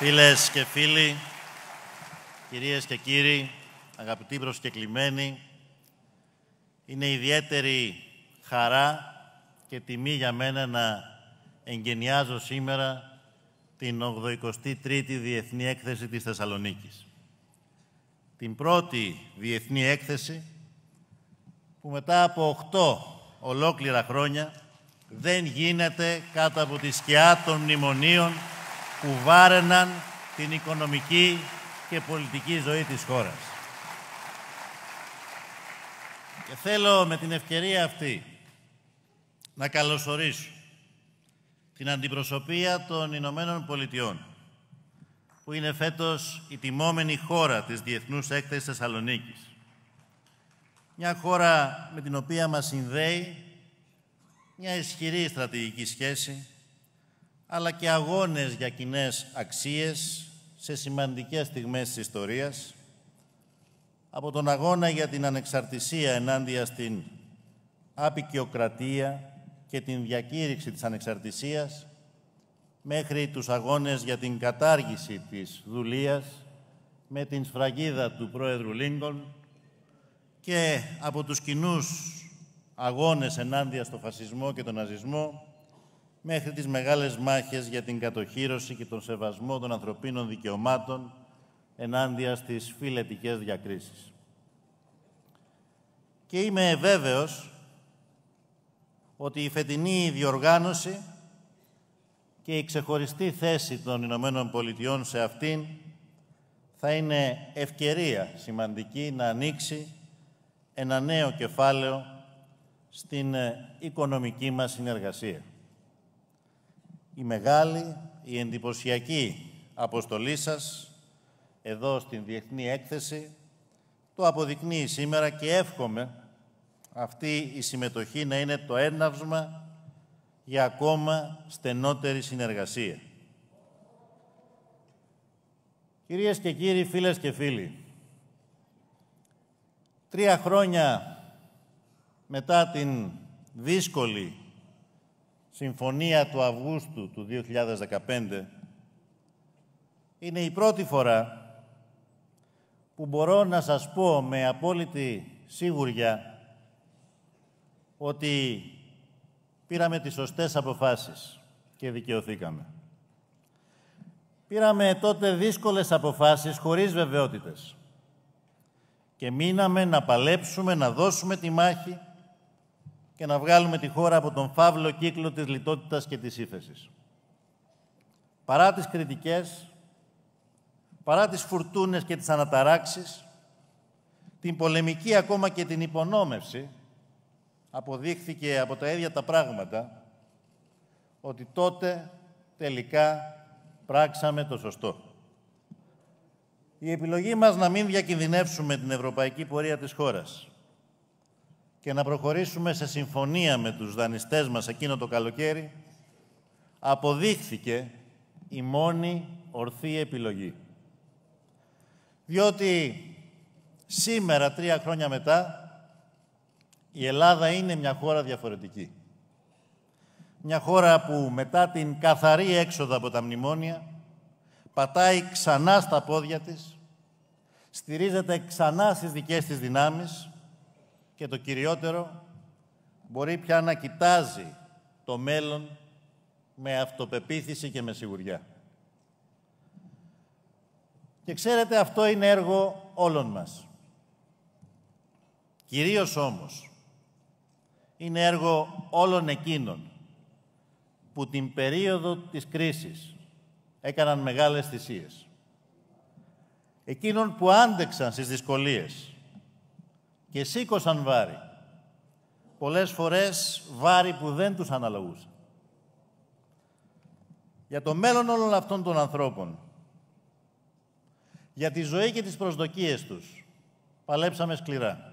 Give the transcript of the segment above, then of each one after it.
Φίλες και φίλοι, κυρίες και κύριοι, αγαπητοί προσκεκλημένοι, είναι ιδιαίτερη χαρά και τιμή για μένα να εγγενιάζω σήμερα την 83η Διεθνή Έκθεση της Θεσσαλονίκης. Την πρώτη Διεθνή Έκθεση που μετά από 8 ολόκληρα χρόνια δεν γίνεται κάτω από τη σκιά των μνημονίων που βάρεναν την οικονομική και πολιτική ζωή της χώρας. Και θέλω με την ευκαιρία αυτή να καλωσορίσω την αντιπροσωπεία των Ηνωμένων Πολιτειών που είναι φέτος η τιμόμενη χώρα της Διεθνούς Έκθεσης Θεσσαλονίκης. Μια χώρα με την οποία μας συνδέει μια ισχυρή στρατηγική σχέση αλλά και αγώνες για κοινές αξίες σε σημαντικές στιγμές της ιστορίας, από τον αγώνα για την ανεξαρτησία ενάντια στην απεικιοκρατία και την διακήρυξη της ανεξαρτησίας, μέχρι τους αγώνες για την κατάργηση της δουλείας με την σφραγίδα του πρόεδρου Λίνκον και από τους κοινούς αγώνες ενάντια στο φασισμό και τον ναζισμό μέχρι τις μεγάλες μάχες για την κατοχήρωση και τον σεβασμό των ανθρωπίνων δικαιωμάτων ενάντια στις φιλετικές διακρίσεις. Και είμαι βέβαιος ότι η φετινή διοργάνωση και η ξεχωριστή θέση των Ηνωμένων Πολιτειών σε αυτήν θα είναι ευκαιρία σημαντική να ανοίξει ένα νέο κεφάλαιο στην οικονομική μας συνεργασία η μεγάλη, η εντυπωσιακή αποστολή σας εδώ στην Διεθνή Έκθεση το αποδεικνύει σήμερα και εύχομαι αυτή η συμμετοχή να είναι το έναυσμα για ακόμα στενότερη συνεργασία. Κυρίες και κύριοι, φίλες και φίλοι, τρία χρόνια μετά την δύσκολη συμφωνία του Αυγούστου του 2015 είναι η πρώτη φορά που μπορώ να σας πω με απόλυτη σίγουρια ότι πήραμε τις σωστές αποφάσεις και δικαιωθήκαμε. Πήραμε τότε δύσκολες αποφάσεις χωρίς βεβαιότητες και μείναμε να παλέψουμε, να δώσουμε τη μάχη και να βγάλουμε τη χώρα από τον φαύλο κύκλο της λιτότητας και της ύφεσης. Παρά τις κριτικές, παρά τις φουρτούνες και τις αναταράξεις, την πολεμική ακόμα και την υπονόμευση, αποδείχθηκε από τα ίδια τα πράγματα ότι τότε τελικά πράξαμε το σωστό. Η επιλογή μας να μην διακινδυνεύσουμε την ευρωπαϊκή πορεία της χώρας, και να προχωρήσουμε σε συμφωνία με τους δανειστές μας εκείνο το καλοκαίρι, αποδείχθηκε η μόνη ορθή επιλογή. Διότι σήμερα, τρία χρόνια μετά, η Ελλάδα είναι μια χώρα διαφορετική. Μια χώρα που μετά την καθαρή έξοδα από τα μνημόνια πατάει ξανά στα πόδια της, στηρίζεται ξανά στις δικές της δυνάμεις και το κυριότερο μπορεί πια να κοιτάζει το μέλλον με αυτοπεποίθηση και με σιγουριά. Και ξέρετε, αυτό είναι έργο όλων μας. Κυρίως όμως, είναι έργο όλων εκείνων που την περίοδο της κρίσης έκαναν μεγάλες θυσίες. Εκείνων που άντεξαν στις δυσκολίες, και σήκωσαν βάρη. Πολλές φορές βάρη που δεν τους αναλογούσαν. Για το μέλλον όλων αυτών των ανθρώπων, για τη ζωή και τις προσδοκίες τους, παλέψαμε σκληρά.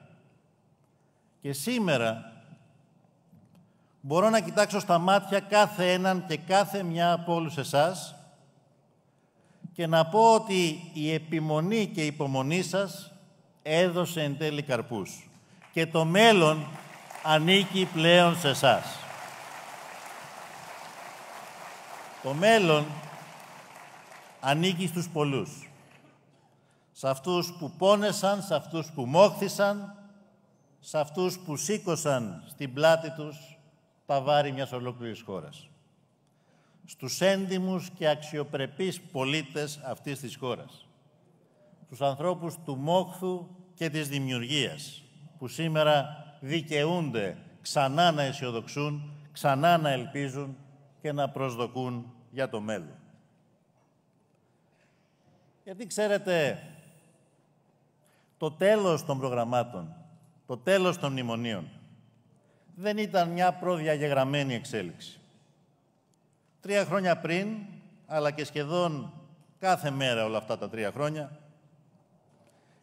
Και σήμερα μπορώ να κοιτάξω στα μάτια κάθε έναν και κάθε μια από όλους εσάς και να πω ότι η επιμονή και η υπομονή σας έδωσε εν τέλει καρπούς. Και το μέλλον ανήκει πλέον σε εσάς. Το μέλλον ανήκει στους πολλούς. Σε αυτούς που πόνεσαν, σε αυτούς που μόχθησαν, σε αυτούς που σήκωσαν στην πλάτη τους τα βάρη μιας ολόκληρης χώρας. Στους έντιμους και αξιοπρεπείς πολίτες αυτής της χώρας τους ανθρώπους του μόχθου και της δημιουργίας, που σήμερα δικαιούνται ξανά να αισιοδοξούν, ξανά να ελπίζουν και να προσδοκούν για το μέλλον. Γιατί ξέρετε, το τέλος των προγραμμάτων, το τέλος των μνημονίων, δεν ήταν μια προδιαγεγραμμένη εξέλιξη. Τρία χρόνια πριν, αλλά και σχεδόν κάθε μέρα όλα αυτά τα τρία χρόνια,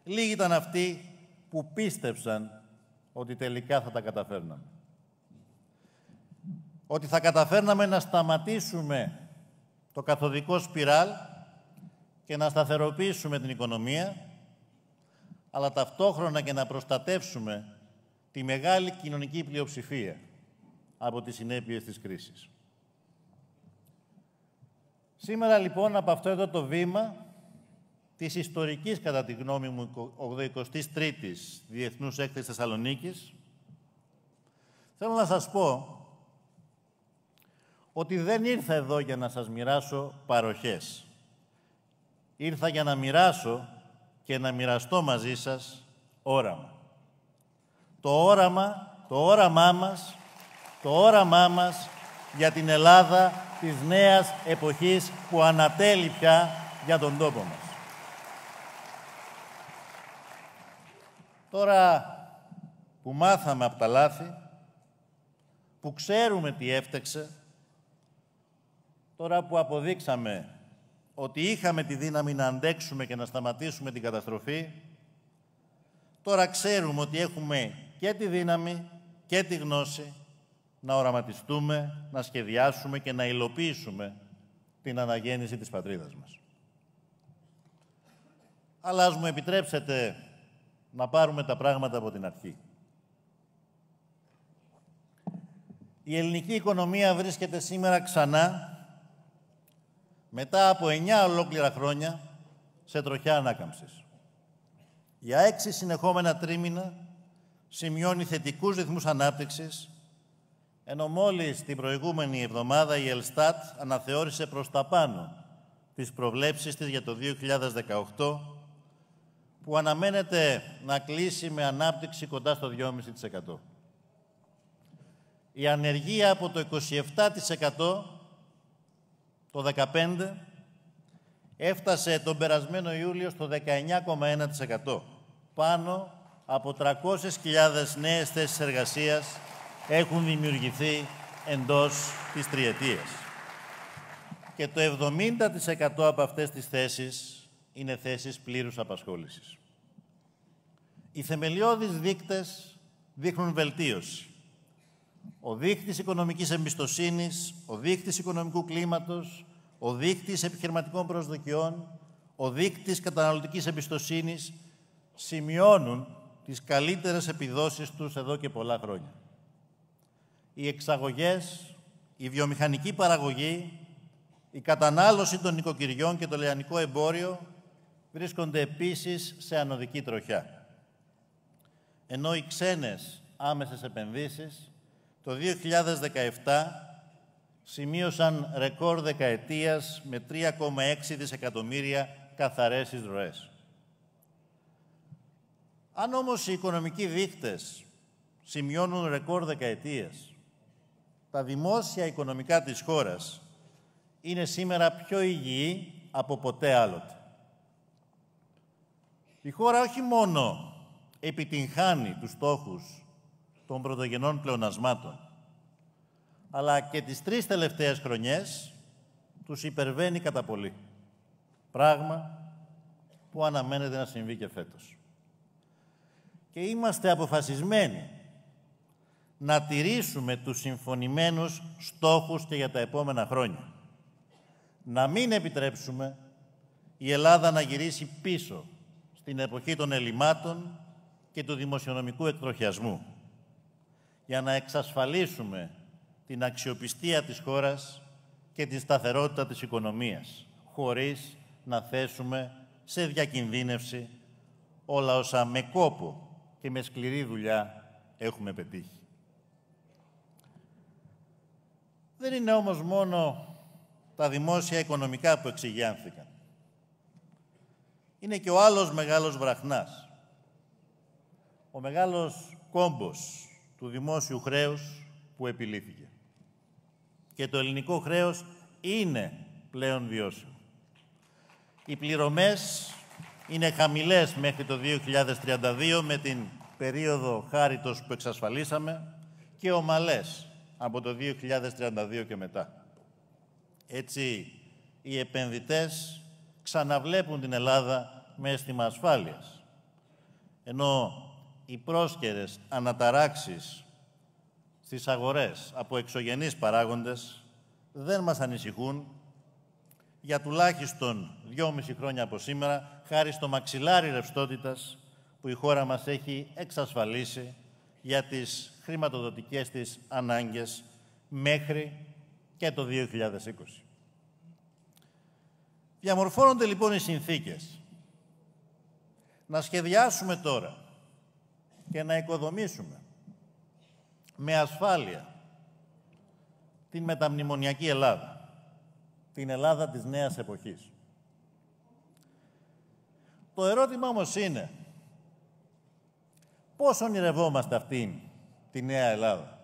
Λίγοι ήταν αυτοί που πίστεψαν ότι τελικά θα τα καταφέρναμε. Ότι θα καταφέρναμε να σταματήσουμε το καθοδικό σπιράλ και να σταθεροποιήσουμε την οικονομία, αλλά ταυτόχρονα και να προστατεύσουμε τη μεγάλη κοινωνική πλειοψηφία από τις συνέπειες της κρίσης. Σήμερα λοιπόν από αυτό εδώ το βήμα της ιστορικής, κατά τη γνώμη μου, 83ης Διεθνούς Έκθεσης Θεσσαλονίκης, θέλω να σας πω ότι δεν ήρθα εδώ για να σας μοιράσω παροχές. Ήρθα για να μοιράσω και να μοιραστώ μαζί σας όραμα. Το όραμα, το όραμά μας, το όραμά μας για την Ελλάδα της νέας εποχής που ανατέλει πια για τον τόπο μας. Τώρα που μάθαμε από τα λάθη, που ξέρουμε τι έφταξε, τώρα που αποδείξαμε ότι είχαμε τη δύναμη να αντέξουμε και να σταματήσουμε την καταστροφή, τώρα ξέρουμε ότι έχουμε και τη δύναμη και τη γνώση να οραματιστούμε, να σχεδιάσουμε και να υλοποιήσουμε την αναγέννηση της πατρίδας μας. Αλλά ας μου επιτρέψετε να πάρουμε τα πράγματα από την αρχή. Η ελληνική οικονομία βρίσκεται σήμερα ξανά μετά από εννιά ολόκληρα χρόνια σε τροχιά ανάκαμψης. Για έξι συνεχόμενα τρίμηνα σημειώνει θετικούς ρυθμούς ανάπτυξης, ενώ μόλις την προηγούμενη εβδομάδα η Ελστάτ αναθεώρησε προς τα πάνω τις προβλέψεις της για το 2018 που αναμένεται να κλείσει με ανάπτυξη κοντά στο 2,5%. Η ανεργία από το 27% το 2015 έφτασε τον περασμένο Ιούλιο στο 19,1%. Πάνω από 300.000 νέες θέσεις εργασίας έχουν δημιουργηθεί εντός της τριετίας. Και το 70% από αυτές τις θέσεις είναι θέσεις πλήρους απασχόλησης. Οι θεμελιώδεις δείκτες δείχνουν βελτίωση. Ο δείκτης οικονομικής εμπιστοσύνης, ο δείκτης οικονομικού κλίματος, ο δείκτης επιχειρηματικών προσδοκιών, ο δείκτης καταναλωτικής εμπιστοσύνης σημειώνουν τις καλύτερες επιδόσεις τους εδώ και πολλά χρόνια. Οι εξαγωγές, η βιομηχανική παραγωγή, η κατανάλωση των οικοκυριών και το λιανικό εμπόριο βρίσκονται επίσης σε ανωδική τροχιά. Ενώ οι ξένες άμεσες επενδύσεις το 2017 σημείωσαν ρεκόρ δεκαετίας με 3,6 δισεκατομμύρια καθαρές εισρωές. Αν όμως οι οικονομικοί δείχτες σημειώνουν ρεκόρ δεκαετίας, τα δημόσια οικονομικά της χώρας είναι σήμερα πιο υγιή από ποτέ άλλοτε. Η χώρα όχι μόνο επιτυγχάνει τους στόχους των πρωτογενών πλεονασμάτων, αλλά και τις τρεις τελευταίες χρονιές τους υπερβαίνει κατά πολύ. Πράγμα που αναμένεται να συμβεί και φέτος. Και είμαστε αποφασισμένοι να τηρήσουμε τους συμφωνημένους στόχους και για τα επόμενα χρόνια. Να μην επιτρέψουμε η Ελλάδα να γυρίσει πίσω την εποχή των ελλημάτων και του δημοσιονομικού εκτροχιασμού για να εξασφαλίσουμε την αξιοπιστία της χώρας και τη σταθερότητα της οικονομίας, χωρίς να θέσουμε σε διακινδύνευση όλα όσα με κόπο και με σκληρή δουλειά έχουμε πετύχει. Δεν είναι όμως μόνο τα δημόσια οικονομικά που εξηγιάνθηκαν είναι και ο άλλος μεγάλος βραχνάς. Ο μεγάλος κόμπος του δημόσιου χρέους που επιλήθηκε. Και το ελληνικό χρέος είναι πλέον βιώσιμο. Οι πληρωμές είναι χαμηλές μέχρι το 2032 με την περίοδο χάριτος που εξασφαλίσαμε και ομαλές από το 2032 και μετά. Έτσι, οι επενδυτές ξαναβλέπουν την Ελλάδα μες αίσθημα ασφάλειας. Ενώ οι πρόσκαιρες αναταράξεις στις αγορές από εξωγενείς παράγοντες δεν μας ανησυχούν για τουλάχιστον 2,5 χρόνια από σήμερα, χάρη στο μαξιλάρι ρευστότητας που η χώρα μας έχει εξασφαλίσει για τις χρηματοδοτικές της ανάγκες μέχρι και το 2020. Διαμορφώνονται λοιπόν οι συνθήκες να σχεδιάσουμε τώρα και να οικοδομήσουμε με ασφάλεια την μεταμνημονιακή Ελλάδα, την Ελλάδα της νέας εποχής. Το ερώτημα όμως είναι πώς ονειρευόμαστε αυτήν τη νέα Ελλάδα.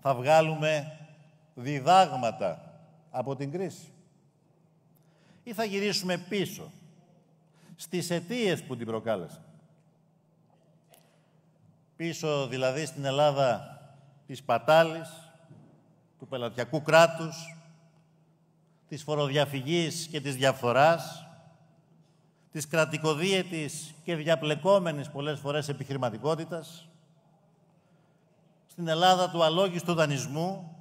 Θα βγάλουμε διδάγματα από την κρίση ή θα γυρίσουμε πίσω στις αιτίες που την προκάλεσαν. Πίσω δηλαδή στην Ελλάδα της πατάλης, του πελατειακού κράτους, της φοροδιαφυγής και της διαφθοράς, της κρατικοδίαιτης και διαπλεκόμενης πολλές φορές επιχειρηματικότητας, στην Ελλάδα του αλόγιστου δανεισμού,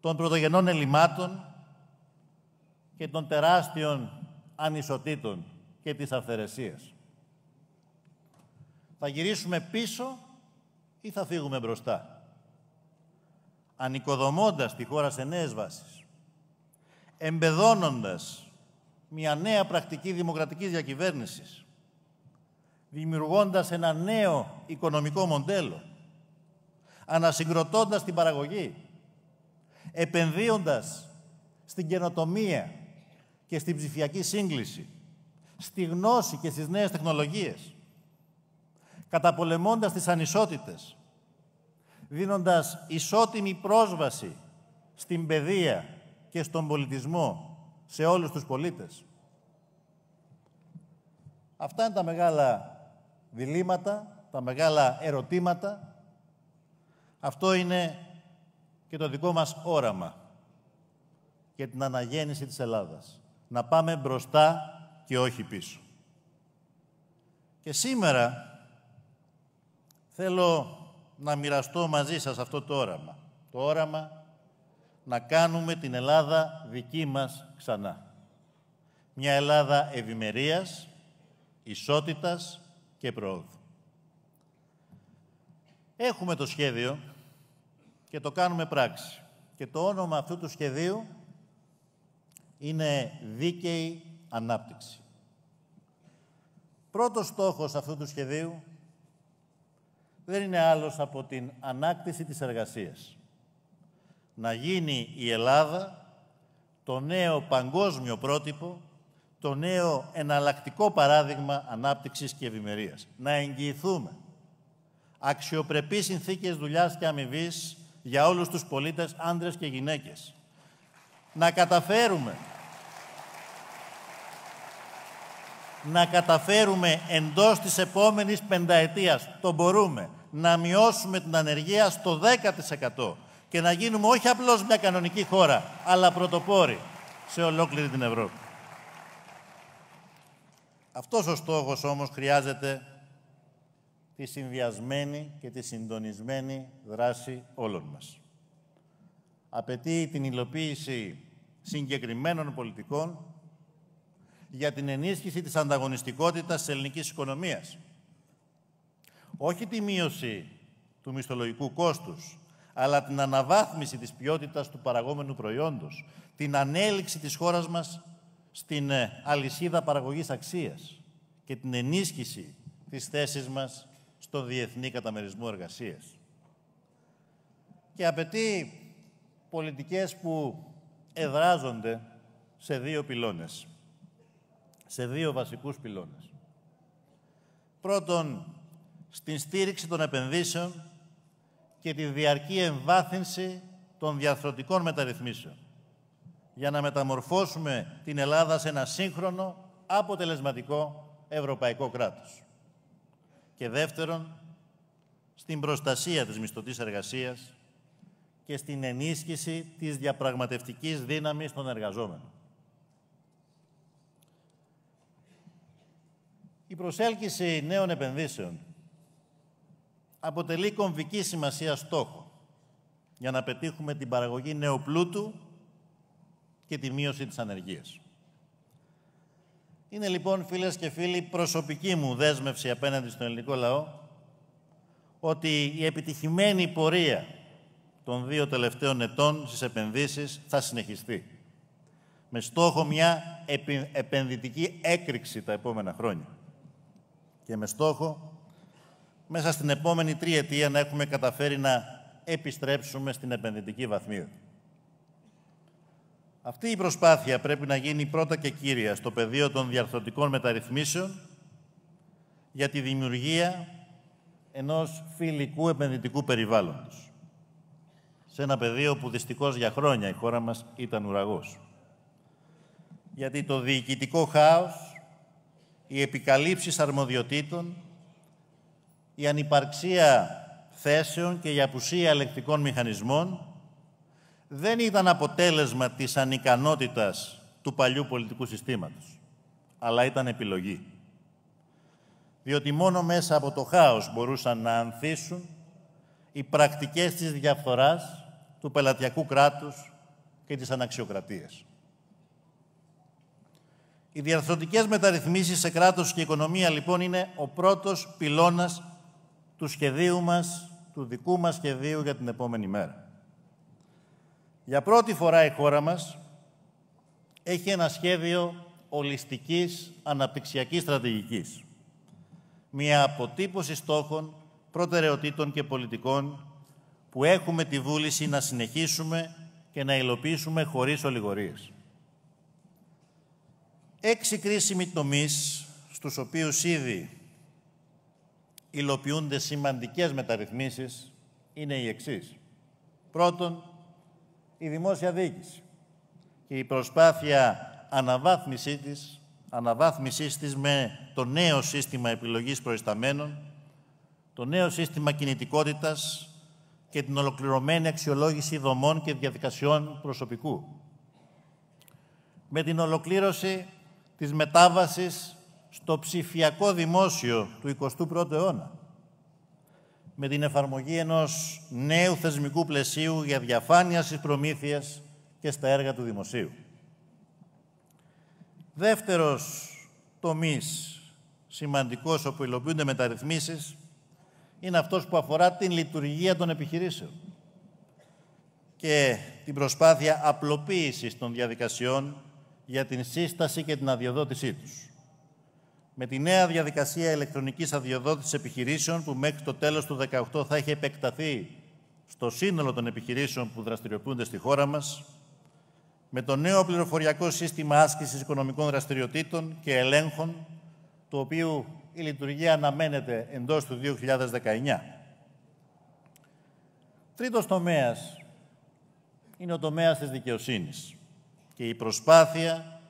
των πρωτογενών ελλημάτων και των τεράστιων ανισοτήτων και τις αυθαιρεσίες. Θα γυρίσουμε πίσω ή θα φύγουμε μπροστά. Ανοικοδομώντας τη χώρα σε νέες βάσεις, εμπεδώνοντας μια νέα πρακτική δημοκρατικής διακυβέρνησης, δημιουργώντας ένα νέο οικονομικό μοντέλο, ανασυγκροτώντας την παραγωγή, επενδύοντας στην καινοτομία και στην ψηφιακή σύγκληση, στη γνώση και στις νέες τεχνολογίες, καταπολεμώντας τις ανισότητες, δίνοντας ισότιμη πρόσβαση στην παιδεία και στον πολιτισμό σε όλους τους πολίτες. Αυτά είναι τα μεγάλα διλήμματα, τα μεγάλα ερωτήματα. Αυτό είναι και το δικό μας όραμα για την αναγέννηση της Ελλάδας. Να πάμε μπροστά και όχι πίσω. Και σήμερα θέλω να μοιραστώ μαζί σας αυτό το όραμα. Το όραμα να κάνουμε την Ελλάδα δική μας ξανά. Μια Ελλάδα ευημερίας, ισότητας και προόδου. Έχουμε το σχέδιο και το κάνουμε πράξη. Και το όνομα αυτού του σχεδίου είναι δίκαιη ανάπτυξη. Πρώτος στόχος αυτού του σχεδίου δεν είναι άλλος από την ανάκτηση της εργασίας. Να γίνει η Ελλάδα το νέο παγκόσμιο πρότυπο, το νέο εναλλακτικό παράδειγμα ανάπτυξης και ευημερίας. Να εγγυηθούμε αξιοπρεπείς συνθήκες δουλειάς και αμοιβής για όλους τους πολίτες, άντρες και γυναίκες. Να καταφέρουμε να καταφέρουμε εντός της επόμενης πενταετίας, το μπορούμε, να μειώσουμε την ανεργία στο 10% και να γίνουμε όχι απλώς μια κανονική χώρα, αλλά πρωτοπόροι σε ολόκληρη την Ευρώπη. Αυτός ο στόχος όμως χρειάζεται τη συνδυασμένη και τη συντονισμένη δράση όλων μας. Απαιτεί την υλοποίηση συγκεκριμένων πολιτικών για την ενίσχυση της ανταγωνιστικότητας της ελληνικής οικονομίας. Όχι τη μείωση του μισθολογικού κόστους, αλλά την αναβάθμιση της ποιότητας του παραγόμενου προϊόντος, την ανέλυξη της χώρας μας στην ε, αλυσίδα παραγωγής αξίας και την ενίσχυση της θέσης μας στον διεθνή καταμερισμό εργασίας. Και απαιτεί πολιτικές που εδράζονται σε δύο πυλώνες σε δύο βασικούς πυλώνες. Πρώτον, στην στήριξη των επενδύσεων και τη διαρκή εμβάθυνση των διαθροτικών μεταρρυθμίσεων για να μεταμορφώσουμε την Ελλάδα σε ένα σύγχρονο, αποτελεσματικό ευρωπαϊκό κράτος. Και δεύτερον, στην προστασία της μισθωτής εργασίας και στην ενίσχυση της διαπραγματευτικής δύναμης των εργαζόμενων. Η προσέλκυση νέων επενδύσεων αποτελεί κομβική σημασία στόχο για να πετύχουμε την παραγωγή νέου πλούτου και τη μείωση της ανεργίας. Είναι λοιπόν, φίλες και φίλοι, προσωπική μου δέσμευση απέναντι στον ελληνικό λαό ότι η επιτυχημένη πορεία των δύο τελευταίων ετών στις επενδύσεις θα συνεχιστεί με στόχο μια επενδυτική έκρηξη τα επόμενα χρόνια και με στόχο μέσα στην επόμενη τριετία να έχουμε καταφέρει να επιστρέψουμε στην επενδυτική βαθμίδα. Αυτή η προσπάθεια πρέπει να γίνει πρώτα και κύρια στο πεδίο των διαρθρωτικών μεταρρυθμίσεων για τη δημιουργία ενός φιλικού επενδυτικού περιβάλλοντος. Σε ένα πεδίο που δυστυχώς για χρόνια η χώρα μας ήταν ουραγός. Γιατί το διοικητικό χάος οι επικαλύψεις αρμοδιοτήτων, η ανυπαρξία θέσεων και η απουσία ελεκτικών μηχανισμών δεν ήταν αποτέλεσμα της ανικανότητας του παλιού πολιτικού συστήματος, αλλά ήταν επιλογή. Διότι μόνο μέσα από το χάος μπορούσαν να ανθίσουν οι πρακτικές της διαφθοράς, του πελατειακού κράτους και της αναξιοκρατίας. Οι διαρθρωτικές μεταρρυθμίσεις σε κράτος και οικονομία λοιπόν είναι ο πρώτος πυλώνας του σχεδίου μας, του δικού μας σχεδίου για την επόμενη μέρα. Για πρώτη φορά η χώρα μας έχει ένα σχέδιο ολιστικής αναπτυξιακής στρατηγικής. Μια αποτύπωση στόχων, προτεραιοτήτων και πολιτικών που έχουμε τη βούληση να συνεχίσουμε και να υλοποιήσουμε χωρίς ολιγορίες. Έξι κρίσιμοι τομείς στους οποίους ήδη υλοποιούνται σημαντικές μεταρρυθμίσεις είναι οι εξής. Πρώτον, η δημόσια διοίκηση και η προσπάθεια αναβάθμισή της, αναβάθμισής της με το νέο σύστημα επιλογής προϊσταμένων, το νέο σύστημα κινητικότητας και την ολοκληρωμένη αξιολόγηση δομών και διαδικασιών προσωπικού. Με την ολοκλήρωση της μετάβασης στο ψηφιακό δημόσιο του 21ου αιώνα με την εφαρμογή ενός νέου θεσμικού πλαισίου για διαφάνεια στις προμήθειες και στα έργα του δημοσίου. Δεύτερος τομής σημαντικός όπου υλοποιούνται μεταρρυθμίσεις είναι αυτός που αφορά την λειτουργία των επιχειρήσεων και την προσπάθεια απλοποίησης των διαδικασιών για την σύσταση και την αδειοδότησή τους. Με τη νέα διαδικασία ηλεκτρονικής αδειοδότησης επιχειρήσεων που μέχρι το τέλος του 2018 θα έχει επεκταθεί στο σύνολο των επιχειρήσεων που δραστηριοποιούνται στη χώρα μας, με το νέο πληροφοριακό σύστημα άσκησης οικονομικών δραστηριοτήτων και ελέγχων, το οποίο η λειτουργία αναμένεται εντός του 2019. Τρίτος τομέας είναι ο τομέας της δικαιοσύνης και η προσπάθεια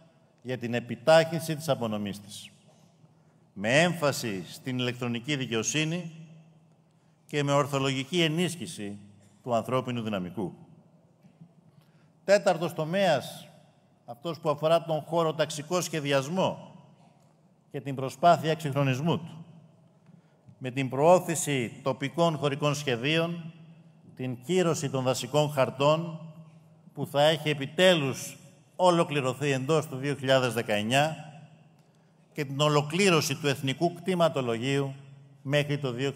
για την επιτάχυνση της απονομής της. Με έμφαση στην ηλεκτρονική δικαιοσύνη και με ορθολογική ενίσχυση του ανθρώπινου δυναμικού. Τέταρτος τομέας, αυτός που αφορά τον χώρο ταξικό σχεδιασμό και την προσπάθεια εξυγχρονισμού του, με την προώθηση τοπικών χωρικών σχεδίων, την κύρωση των δασικών χαρτών, που θα έχει επιτέλους ολοκληρωθεί εντός του 2019 και την ολοκλήρωση του Εθνικού Κτήματολογίου μέχρι το 2021.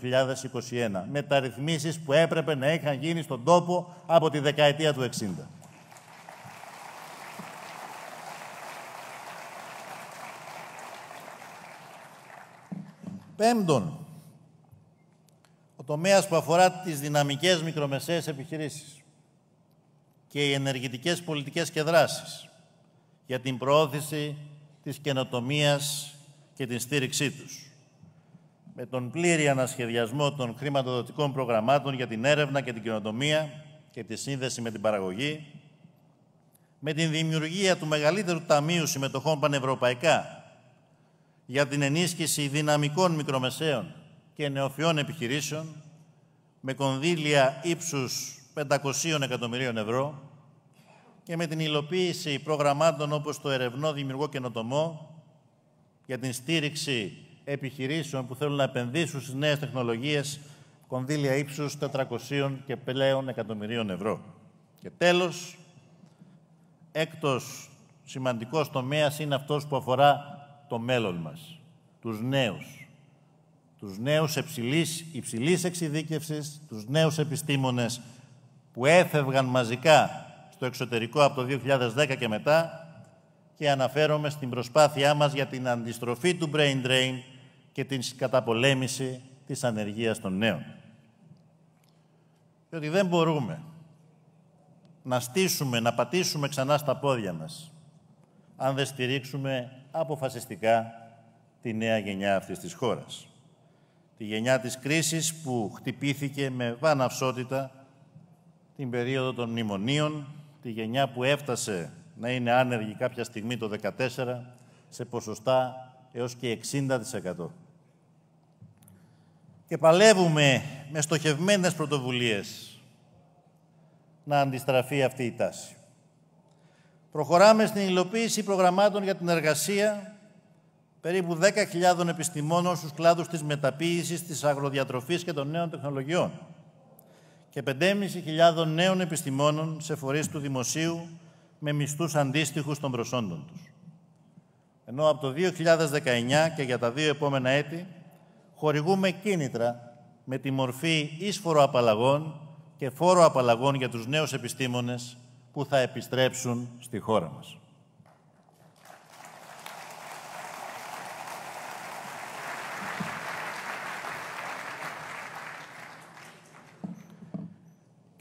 με ρυθμίσεις που έπρεπε να είχαν γίνει στον τόπο από τη δεκαετία του 60. Πέμπτον, ο τομέας που αφορά τις δυναμικές μικρομεσαίες επιχειρήσεις και οι ενεργητικές πολιτικές και δράσεις για την προώθηση της καινοτομίας και την στήριξή τους. Με τον πλήρη ανασχεδιασμό των χρηματοδοτικών προγραμμάτων για την έρευνα και την καινοτομία και τη σύνδεση με την παραγωγή, με την δημιουργία του μεγαλύτερου Ταμείου Συμμετοχών Πανευρωπαϊκά για την ενίσχυση δυναμικών μικρομεσαίων και νεοφιών επιχειρήσεων με κονδύλια ύψους 500 εκατομμυρίων ευρώ, και με την υλοποίηση προγραμμάτων όπως το Ερευνό Δημιουργό Καινοτομό για την στήριξη επιχειρήσεων που θέλουν να επενδύσουν στις νέες τεχνολογίες κονδύλια ύψους 400 και πλέον εκατομμυρίων ευρώ. Και τέλος, έκτος σημαντικός τομέας είναι αυτός που αφορά το μέλλον μας, τους νέους. Τους νέους υψηλής, υψηλής εξειδίκευσης, τους νέους επιστήμονες που έφευγαν μαζικά στο εξωτερικό από το 2010 και μετά και αναφέρομαι στην προσπάθειά μας για την αντιστροφή του brain drain και την καταπολέμηση της ανεργίας των νέων. Διότι δεν μπορούμε να στήσουμε, να πατήσουμε ξανά στα πόδια μας αν δεν στηρίξουμε αποφασιστικά τη νέα γενιά αυτής της χώρας. Τη γενιά της κρίσης που χτυπήθηκε με βαναυσότητα την περίοδο των μνημονίων, τη γενιά που έφτασε να είναι άνεργη κάποια στιγμή το 2014 σε ποσοστά έως και 60%. Και παλεύουμε με στοχευμένες πρωτοβουλίες να αντιστραφεί αυτή η τάση. Προχωράμε στην υλοποίηση προγραμμάτων για την εργασία περίπου 10.000 επιστημόνων στους κλάδους της μεταποίησης, της αγροδιατροφής και των νέων τεχνολογιών και 5.500 νέων επιστημόνων σε φορείς του δημοσίου με μισθούς αντίστοιχους των προσόντων τους. Ενώ από το 2019 και για τα δύο επόμενα έτη χορηγούμε κίνητρα με τη μορφή ίσφορο απαλλαγών και φόρο απαλλαγών για τους νέους επιστήμονες που θα επιστρέψουν στη χώρα μας.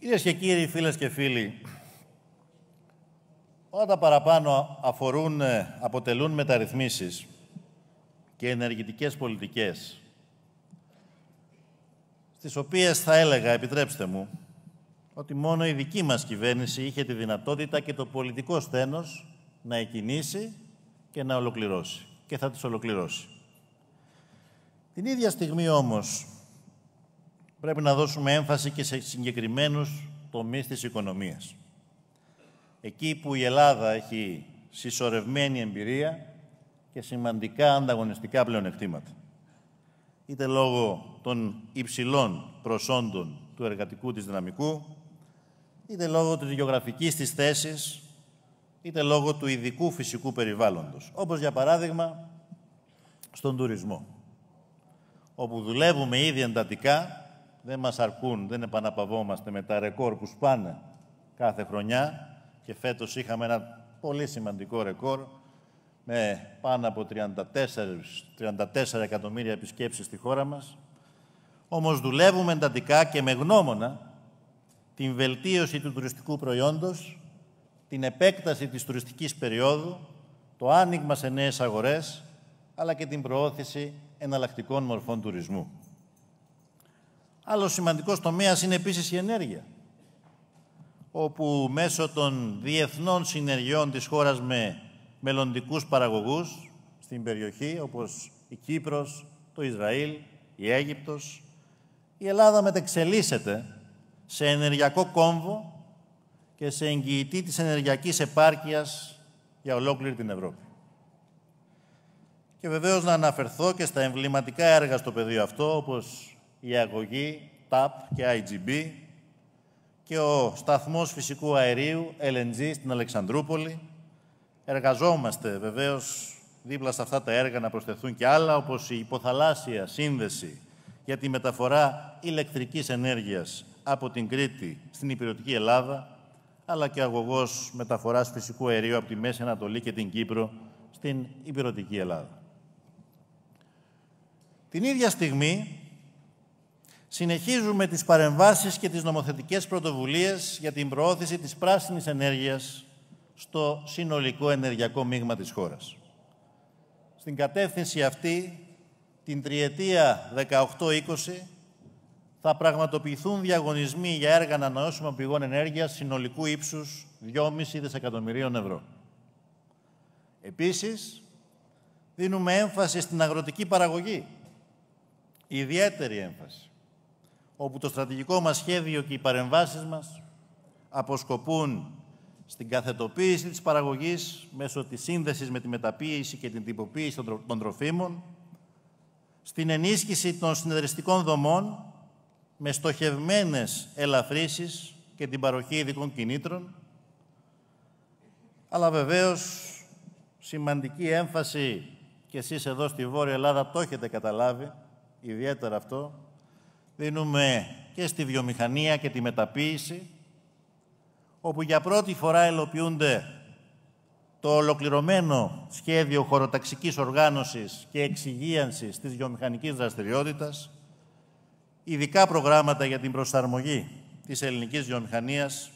Κυρίες και κύριοι, φίλες και φίλοι, όλα τα παραπάνω αφορούν, ε, αποτελούν μεταρρυθμίσεις και ενεργητικές πολιτικές, στις οποίες θα έλεγα, επιτρέψτε μου, ότι μόνο η δική μας κυβέρνηση είχε τη δυνατότητα και το πολιτικό στένος να εκινήσει και να ολοκληρώσει. Και θα τις ολοκληρώσει. Την ίδια στιγμή όμως πρέπει να δώσουμε έμφαση και σε συγκεκριμένους τομείς της οικονομίας. Εκεί που η Ελλάδα έχει συσσωρευμένη εμπειρία και σημαντικά ανταγωνιστικά πλεονεκτήματα. Είτε λόγω των υψηλών προσόντων του εργατικού της δυναμικού, είτε λόγω της γεωγραφικής της θέσης, είτε λόγω του ειδικού φυσικού περιβάλλοντος. Όπως για παράδειγμα στον τουρισμό, όπου δουλεύουμε ήδη εντατικά δεν μας αρκούν, δεν επαναπαυόμαστε με τα ρεκόρ που σπάνε κάθε χρονιά και φέτος είχαμε ένα πολύ σημαντικό ρεκόρ με πάνω από 34, 34 εκατομμύρια επισκέψεις στη χώρα μας. Όμως δουλεύουμε εντατικά και με γνώμονα την βελτίωση του τουριστικού προϊόντος, την επέκταση της τουριστικής περίοδου, το άνοιγμα σε νέες αγορές, αλλά και την προώθηση εναλλακτικών μορφών τουρισμού. Άλλος σημαντικός τομέας είναι επίσης η ενέργεια, όπου μέσω των διεθνών συνεργειών της χώρας με μελλοντικούς παραγωγούς στην περιοχή, όπως η Κύπρος, το Ισραήλ, η Αίγυπτος, η Ελλάδα μετεξελίσσεται σε ενεργειακό κόμβο και σε εγγυητή της ενεργειακής επάρκειας για ολόκληρη την Ευρώπη. Και βεβαίως να αναφερθώ και στα εμβληματικά έργα στο πεδίο αυτό, όπως η αγωγή TAP και IGB και ο σταθμός φυσικού αερίου LNG στην Αλεξανδρούπολη. Εργαζόμαστε βεβαίως δίπλα σε αυτά τα έργα να προσθεθούν και άλλα, όπως η υποθαλάσσια σύνδεση για τη μεταφορά ηλεκτρικής ενέργειας από την Κρήτη στην υπηρετική Ελλάδα, αλλά και αγωγός μεταφοράς φυσικού αερίου από τη Μέση Ανατολή και την Κύπρο στην υπηρετική Ελλάδα. Την ίδια στιγμή Συνεχίζουμε τις παρεμβάσεις και τις νομοθετικές πρωτοβουλίες για την προώθηση της πράσινης ενέργειας στο συνολικό ενεργειακό μείγμα της χώρας. Στην κατεύθυνση αυτή, την τριετία 18-20, θα πραγματοποιηθούν διαγωνισμοί για έργα ανανεώσιμων πηγών ενέργειας συνολικού ύψους 2,5 δισεκατομμυρίων ευρώ. Επίσης, δίνουμε έμφαση στην αγροτική παραγωγή. Ιδιαίτερη έμφαση όπου το στρατηγικό μας σχέδιο και οι παρεμβάσεις μας αποσκοπούν στην καθετοποίηση της παραγωγής μέσω της σύνδεσης με τη μεταποίηση και την τυποποίηση των τροφίμων, στην ενίσχυση των συνεδριστικών δομών με στοχευμένες ελαφρύσεις και την παροχή ειδικών κινήτρων, αλλά βεβαίως σημαντική έμφαση και εσείς εδώ στη Βόρεια Ελλάδα το έχετε καταλάβει, ιδιαίτερα αυτό, δίνουμε και στη βιομηχανία και τη μεταποίηση, όπου για πρώτη φορά ελοποιούνται το ολοκληρωμένο σχέδιο χωροταξικής οργάνωσης και εξυγίανσης της βιομηχανικής δραστηριότητας, ειδικά προγράμματα για την προσαρμογή της ελληνικής βιομηχανίας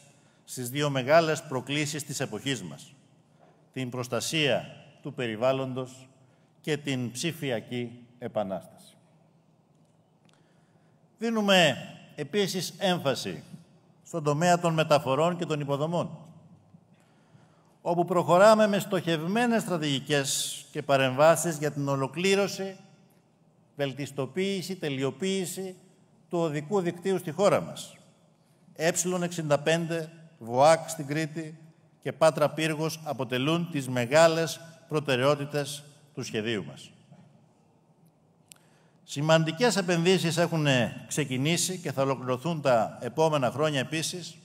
στις δύο μεγάλες προκλήσεις της εποχής μας, την προστασία του περιβάλλοντος και την ψηφιακή επανάσταση. Δίνουμε επίσης έμφαση στον τομέα των μεταφορών και των υποδομών, όπου προχωράμε με στοχευμένες στρατηγικές και παρεμβάσεις για την ολοκλήρωση, βελτιστοποίηση, τελειοποίηση του οδικού δικτύου στη χώρα μας. Ε65, ΒΟΑΚ στην Κρήτη και Πάτρα Πύργος αποτελούν τις μεγάλες προτεραιότητες του σχεδίου μας. Σημαντικές επενδύσεις έχουν ε, ξεκινήσει και θα ολοκληρωθούν τα επόμενα χρόνια επίσης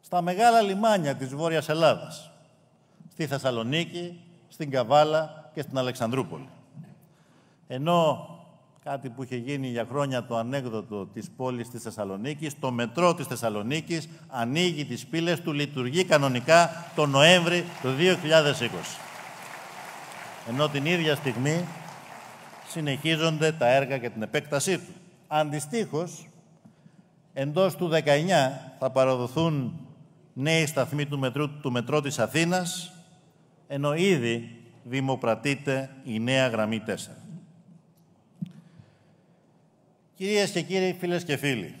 στα μεγάλα λιμάνια της Βόρειας Ελλάδας, στη Θεσσαλονίκη, στην Καβάλα και στην Αλεξανδρούπολη. Ενώ κάτι που είχε γίνει για χρόνια το ανέκδοτο της πόλης της Θεσσαλονίκης, το μετρό της Θεσσαλονίκης ανοίγει τις πύλες του, λειτουργεί κανονικά το Νοέμβρη του 2020. Ενώ την ίδια στιγμή συνεχίζονται τα έργα και την επέκτασή τους. Αντιστοίχως, εντός του 19 θα παραδοθούν νέοι σταθμοί του του μετρό της Αθήνας, ενώ ήδη δημοπρατείται η νέα γραμμή 4. Κυρίες και κύριοι, φίλες και φίλοι,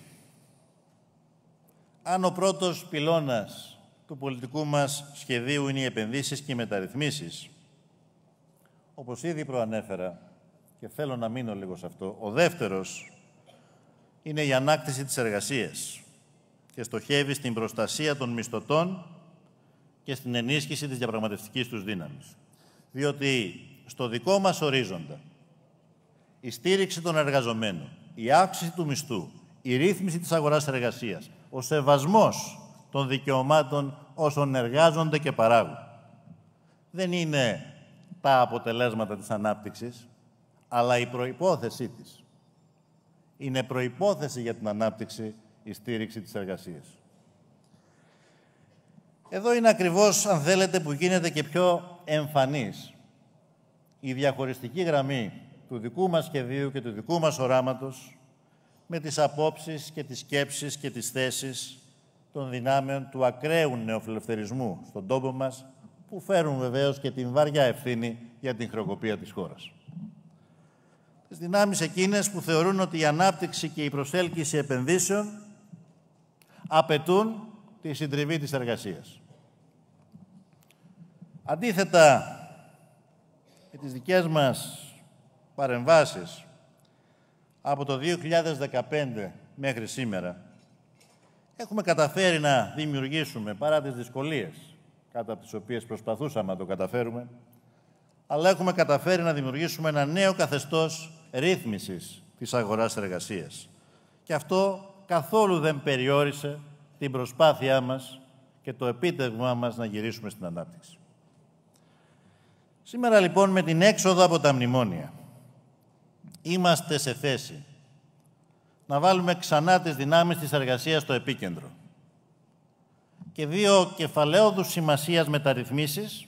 αν ο πρώτος πυλώνας του πολιτικού μας σχεδίου είναι οι επενδύσεις και οι μεταρρυθμίσεις, όπως ήδη προανέφερα, και θέλω να μείνω λίγο σε αυτό. Ο δεύτερος είναι η ανάκτηση της εργασίας και στοχεύει στην προστασία των μισθωτών και στην ενίσχυση της διαπραγματευτικής τους δύναμης. Διότι στο δικό μας ορίζοντα η στήριξη των εργαζομένων, η αύξηση του μισθού, η ρύθμιση της αγοράς εργασίας, ο σεβασμός των δικαιωμάτων όσων εργάζονται και παράγουν. Δεν είναι τα αποτελέσματα της ανάπτυξης, αλλά η προϋπόθεσή της. Είναι προϋπόθεση για την ανάπτυξη η στήριξη της εργασίας. Εδώ είναι ακριβώς, αν θέλετε, που γίνεται και πιο εμφανής η διαχωριστική γραμμή του δικού μας σχεδίου και του δικού μας οράματος με τις απόψεις και τις σκέψεις και τις θέσεις των δυνάμεων του ακραίου νεοφιλελευθερισμού στον τόπο μας, που φέρουν βεβαίως και την βαριά ευθύνη για την χρεοκοπία της χώρας τις δυνάμεις εκείνες που θεωρούν ότι η ανάπτυξη και η προσέλκυση επενδύσεων απαιτούν τη συντριβή της εργασίας. Αντίθετα με τις δικές μας παρεμβάσεις από το 2015 μέχρι σήμερα έχουμε καταφέρει να δημιουργήσουμε παρά τις δυσκολίες κατά τις οποίες προσπαθούσαμε να το καταφέρουμε αλλά έχουμε καταφέρει να δημιουργήσουμε ένα νέο καθεστώς ρύθμισης της αγοράς εργασίας. Και αυτό καθόλου δεν περιόρισε την προσπάθειά μας και το επίτευγμά μας να γυρίσουμε στην ανάπτυξη. Σήμερα λοιπόν με την έξοδο από τα μνημόνια είμαστε σε θέση να βάλουμε ξανά τις δυνάμεις της εργασίας στο επίκεντρο και δύο κεφαλαίωδους σημασίας μεταρρυθμίσεις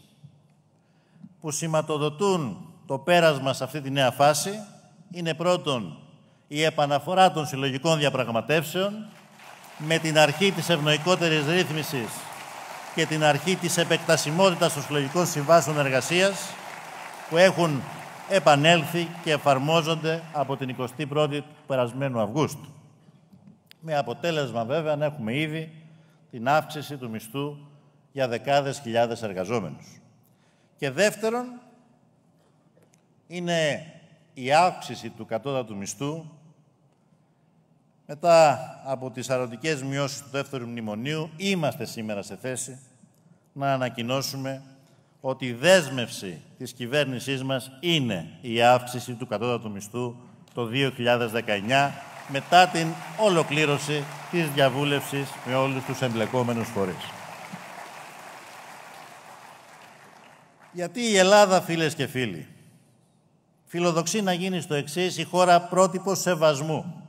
που σηματοδοτούν το πέρασμα σε αυτή τη νέα φάση είναι πρώτον η επαναφορά των συλλογικών διαπραγματεύσεων με την αρχή της ευνοϊκότερης ρύθμισης και την αρχή της επεκτασιμότητας των συλλογικών συμβάσεων εργασίας που έχουν επανέλθει και εφαρμόζονται από την 21η του περασμένου Αυγούστου. Με αποτέλεσμα βέβαια να έχουμε ήδη την αύξηση του μισθού για δεκάδες χιλιάδες εργαζόμενους. Και δεύτερον, είναι η αύξηση του κατώτατου μισθού μετά από τις αρωτικές μειώσεις του δεύτερου μνημονίου είμαστε σήμερα σε θέση να ανακοινώσουμε ότι η δέσμευση της κυβέρνησής μας είναι η αύξηση του κατώτατου μισθού το 2019 μετά την ολοκλήρωση της διαβούλευσης με όλους τους εμπλεκόμενους φορείς. Γιατί η Ελλάδα, φίλες και φίλοι, φιλοδοξεί να γίνει στο εξής η χώρα πρότυπος σεβασμού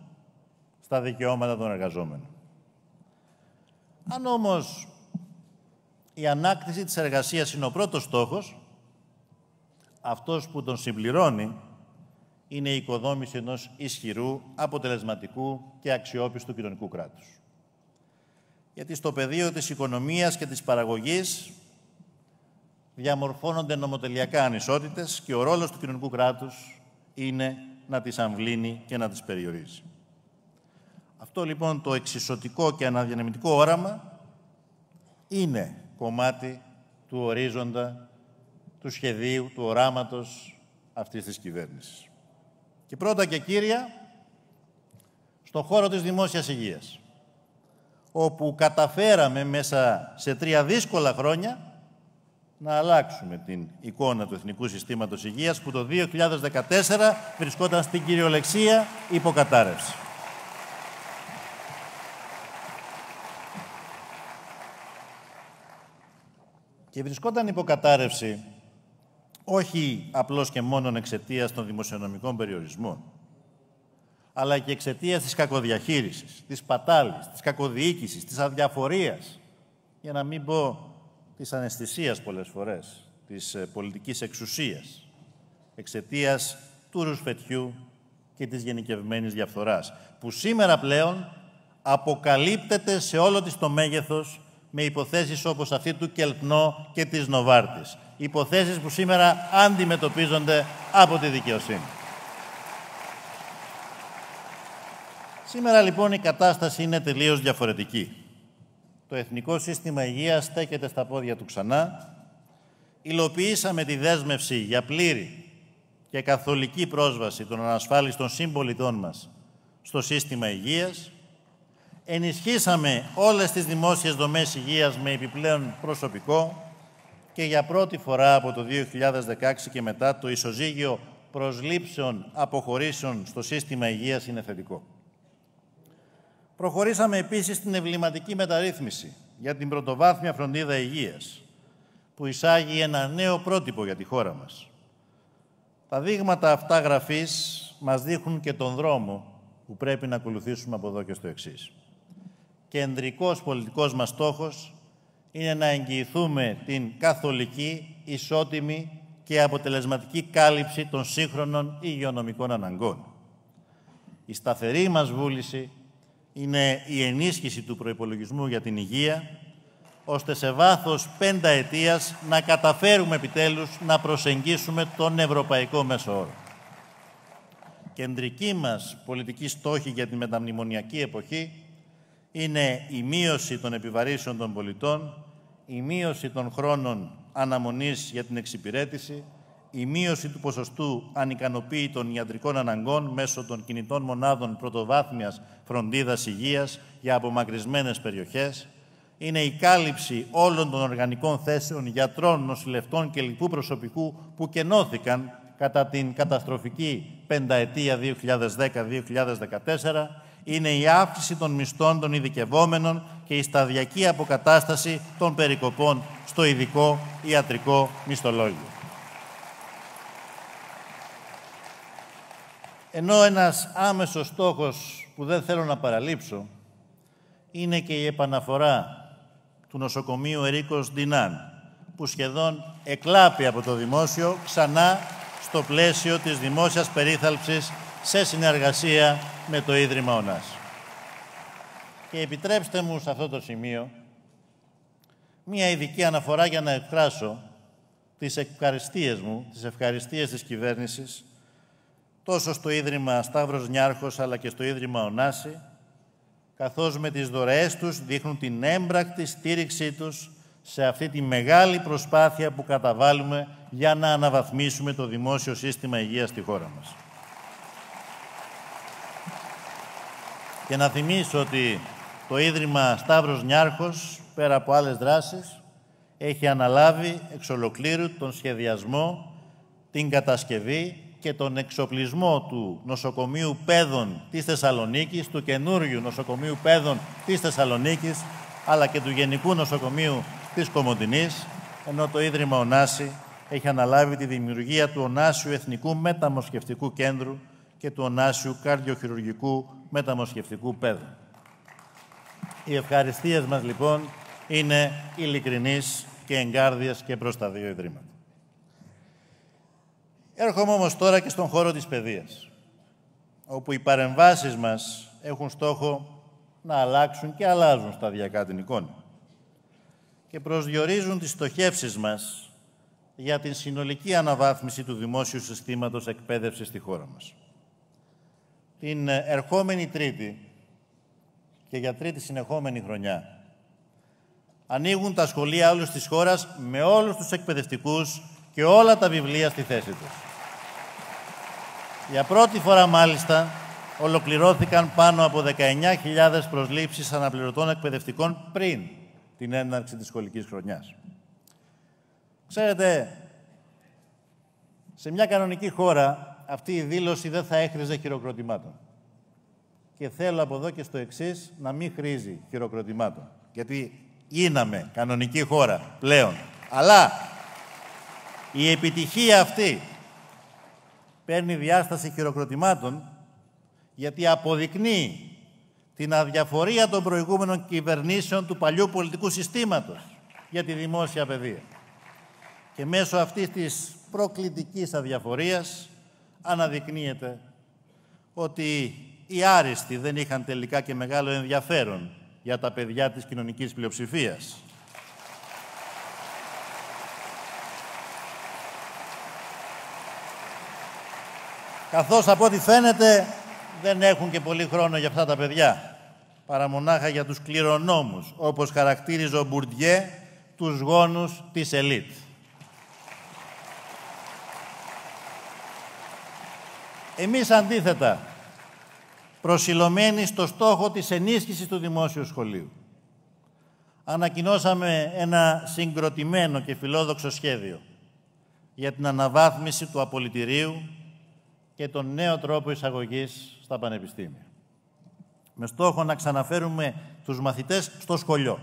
στα δικαιώματα των εργαζόμενων. Αν όμως η ανάκτηση της εργασίας είναι ο πρώτος στόχος, αυτός που τον συμπληρώνει είναι η οικοδόμηση ενός ισχυρού, αποτελεσματικού και αξιόπιστου κοινωνικού κράτους. Γιατί στο πεδίο της οικονομίας και της παραγωγής διαμορφώνονται νομοτελειακά ανισότητες και ο ρόλος του κοινωνικού κράτους είναι να τις αμβλύνει και να τις περιορίζει. Αυτό λοιπόν το εξισωτικό και αναδιανεμητικό όραμα είναι κομμάτι του ορίζοντα, του σχεδίου, του οράματος αυτής της κυβέρνησης. Και πρώτα και κύρια, στον χώρο της δημόσιας υγείας, όπου καταφέραμε μέσα σε τρία δύσκολα χρόνια να αλλάξουμε την εικόνα του Εθνικού Συστήματος Υγείας που το 2014 βρισκόταν στην κυριολεξία υποκατάρρευση. Και βρισκόταν υποκατάρρευση όχι απλώς και μόνον εξαιτίας των δημοσιονομικών περιορισμών, αλλά και εξαιτίας της κακοδιαχείρισης, της πατάλης, της κακοδιοίκησης, της αδιαφορίας, για να μην πω της αναισθησίας πολλές φορές, της ε, πολιτικής εξουσίας, εξαιτίας του ρουσφετιού και της γενικευμένης διαφθοράς, που σήμερα πλέον αποκαλύπτεται σε όλο της το μέγεθος με υποθέσεις όπως αυτή του Κελπνό και της Νοβάρτης. Υποθέσεις που σήμερα αντιμετωπίζονται από τη δικαιοσύνη. Σήμερα λοιπόν η κατάσταση είναι τελείως διαφορετική το Εθνικό Σύστημα Υγείας στέκεται στα πόδια του ξανά. Υλοποιήσαμε τη δέσμευση για πλήρη και καθολική πρόσβαση των ανασφάλιστων συμπολιτών μας στο σύστημα υγείας. Ενισχύσαμε όλες τις δημόσιες δομές υγείας με επιπλέον προσωπικό και για πρώτη φορά από το 2016 και μετά το ισοζύγιο προσλήψεων αποχωρήσεων στο σύστημα υγείας είναι θετικό. Προχωρήσαμε επίσης στην ευληματική μεταρρύθμιση για την πρωτοβάθμια φροντίδα υγείας, που εισάγει ένα νέο πρότυπο για τη χώρα μας. Τα δείγματα αυτά γραφής μας δείχνουν και τον δρόμο που πρέπει να ακολουθήσουμε από εδώ και στο εξής. Κεντρικός πολιτικός μας στόχος είναι να εγγυηθούμε την καθολική, ισότιμη και αποτελεσματική κάλυψη των σύγχρονων υγειονομικών αναγκών. Η σταθερή μας βούληση είναι η ενίσχυση του προϋπολογισμού για την υγεία, ώστε σε βάθος πέντα ετίας να καταφέρουμε επιτέλους να προσεγγίσουμε τον ευρωπαϊκό μέσο όρο. Κεντρική μας πολιτική στόχη για τη μεταμνημονιακή εποχή είναι η μείωση των επιβαρύσεων των πολιτών, η μείωση των χρόνων αναμονής για την εξυπηρέτηση, η μείωση του ποσοστού ανικανοποίητων ιατρικών αναγκών μέσω των κινητών μονάδων πρωτοβάθμιας φροντίδας υγείας για απομακρυσμένες περιοχές, είναι η κάλυψη όλων των οργανικών θέσεων γιατρών, νοσηλευτών και λοιπού προσωπικού που κενώθηκαν κατά την καταστροφική πενταετία 2010-2014, είναι η αύξηση των μισθών των ειδικευόμενων και η σταδιακή αποκατάσταση των περικοπών στο ειδικό ιατρικό μισθολόγιο. Ενώ ένας άμεσος στόχος που δεν θέλω να παραλείψω είναι και η επαναφορά του νοσοκομείου Ερίκος Ντινάν, που σχεδόν εκλάπει από το δημόσιο ξανά στο πλαίσιο της δημόσιας περίθαλψης σε συνεργασία με το Ίδρυμα ΟΝΑΣ. Και επιτρέψτε μου σε αυτό το σημείο μία ειδική αναφορά για να εκφράσω τις ευχαριστίες μου, τις ευχαριστίες της κυβέρνησης τόσο στο Ίδρυμα Σταύρος Νιάρχος αλλά και στο Ίδρυμα Ωνάση, καθώς με τις δωρεές τους δείχνουν την έμπρακτη στήριξή τους σε αυτή τη μεγάλη προσπάθεια που καταβάλουμε για να αναβαθμίσουμε το δημόσιο σύστημα υγείας στη χώρα μας. Και να θυμίσω ότι το Ίδρυμα Σταύρος Νιάρχος, πέρα από άλλες δράσεις, έχει αναλάβει εξ ολοκλήρου τον σχεδιασμό, την κατασκευή και τον εξοπλισμό του νοσοκομείου παιδών της Θεσσαλονίκης, του καινούριου νοσοκομείου παιδών της Θεσσαλονίκης, αλλά και του Γενικού Νοσοκομείου της Κομοντινής, ενώ το Ίδρυμα Ονάση έχει αναλάβει τη δημιουργία του Ονάσιου Εθνικού Μεταμοσχευτικού Κέντρου και του Ονάσιου Καρδιοχειρουργικού Μεταμοσχευτικού Πέδου. Οι ευχαριστίες μας λοιπόν είναι ειλικρινείς και εγκάρδιες και προς τα δύο Ιδρύματα. Έρχομαι όμως τώρα και στον χώρο της παιδείας, όπου οι παρεμβάσεις μας έχουν στόχο να αλλάξουν και αλλάζουν σταδιακά την εικόνα και προσδιορίζουν τις στοχεύσεις μας για την συνολική αναβάθμιση του δημόσιου συστήματος εκπαίδευσης στη χώρα μας. Την ερχόμενη Τρίτη και για τρίτη συνεχόμενη χρονιά ανοίγουν τα σχολεία όλους της χώρας με όλους τους εκπαιδευτικούς και όλα τα βιβλία στη θέση τους. Για πρώτη φορά μάλιστα ολοκληρώθηκαν πάνω από 19.000 προσλήψεις αναπληρωτών εκπαιδευτικών πριν την έναρξη της σχολικής χρονιάς. Ξέρετε, σε μια κανονική χώρα αυτή η δήλωση δεν θα έχριζε χειροκροτημάτων. Και θέλω από εδώ και στο εξής να μην χρήζει χειροκροτημάτων. Γιατί γίναμε κανονική χώρα πλέον. Αλλά η επιτυχία αυτή παίρνει διάσταση χειροκροτημάτων γιατί αποδεικνύει την αδιαφορία των προηγούμενων κυβερνήσεων του παλιού πολιτικού συστήματος για τη δημόσια παιδεία. Και μέσω αυτής της προκλητικής αδιαφορίας αναδεικνύεται ότι οι άριστοι δεν είχαν τελικά και μεγάλο ενδιαφέρον για τα παιδιά της κοινωνικής πλειοψηφίας. καθώς από ό,τι φαίνεται δεν έχουν και πολύ χρόνο για αυτά τα παιδιά, παρά μονάχα για τους κληρονόμους, όπως χαρακτήριζε ο Μπουρντιέ, τους γόνους της ελίτ. Εμείς αντίθετα, προσιλωμένοι στο στόχο της ενίσχυσης του δημόσιου σχολείου, ανακοινώσαμε ένα συγκροτημένο και φιλόδοξο σχέδιο για την αναβάθμιση του απολυτηρίου και τον νέο τρόπο εισαγωγής στα πανεπιστήμια. Με στόχο να ξαναφέρουμε τους μαθητές στο σχολείο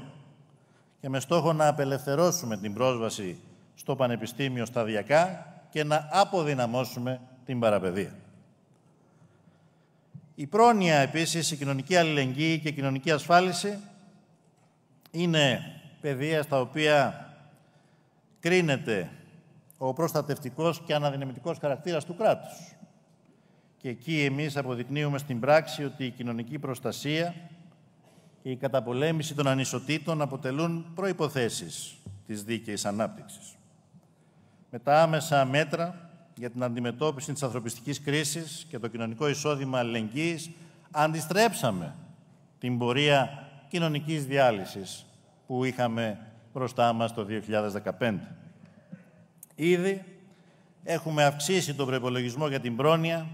και με στόχο να απελευθερώσουμε την πρόσβαση στο πανεπιστήμιο σταδιακά και να αποδυναμώσουμε την παραπαιδεία. Η πρόνοια, επίσης, η κοινωνική αλληλεγγύη και η κοινωνική ασφάλιση είναι παιδεία στα οποία κρίνεται ο προστατευτικός και αναδυναμητικός χαρακτήρας του κράτους και εκεί εμείς αποδεικνύουμε στην πράξη ότι η κοινωνική προστασία και η καταπολέμηση των ανισοτήτων αποτελούν προϋποθέσεις της δίκαιης ανάπτυξης. Με τα άμεσα μέτρα για την αντιμετώπιση της ανθρωπιστικής κρίσης και το κοινωνικό εισόδημα αλληλεγγύης αντιστρέψαμε την πορεία κοινωνικής διάλυσης που είχαμε μπροστά μας το 2015. Ήδη έχουμε αυξήσει τον προπολογισμό για την πρόνοια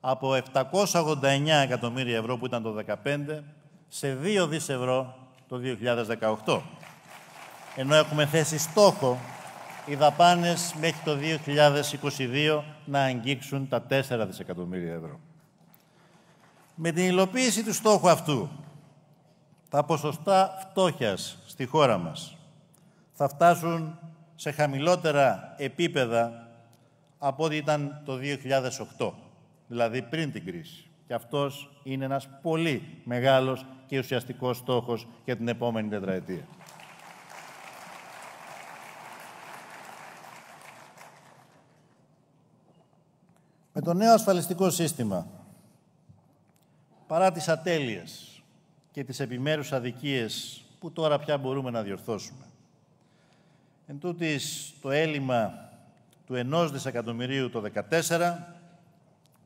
από 789 εκατομμύρια ευρώ που ήταν το 2015 σε 2 δις ευρώ το 2018. Ενώ έχουμε θέσει στόχο οι δαπάνες μέχρι το 2022 να αγγίξουν τα 4 δισεκατομμύρια ευρώ. Με την υλοποίηση του στόχου αυτού, τα ποσοστά φτώχειας στη χώρα μας θα φτάσουν σε χαμηλότερα επίπεδα από ό,τι ήταν το 2008 δηλαδή πριν την κρίση. Και αυτός είναι ένας πολύ μεγάλος και ουσιαστικός στόχος για την επόμενη τετραετία. Με το νέο ασφαλιστικό σύστημα, παρά τις ατέλειες και τις επιμέρους αδικίες που τώρα πια μπορούμε να διορθώσουμε, εν τούτης, το έλλειμμα του 1 δισεκατομμυρίου το 2014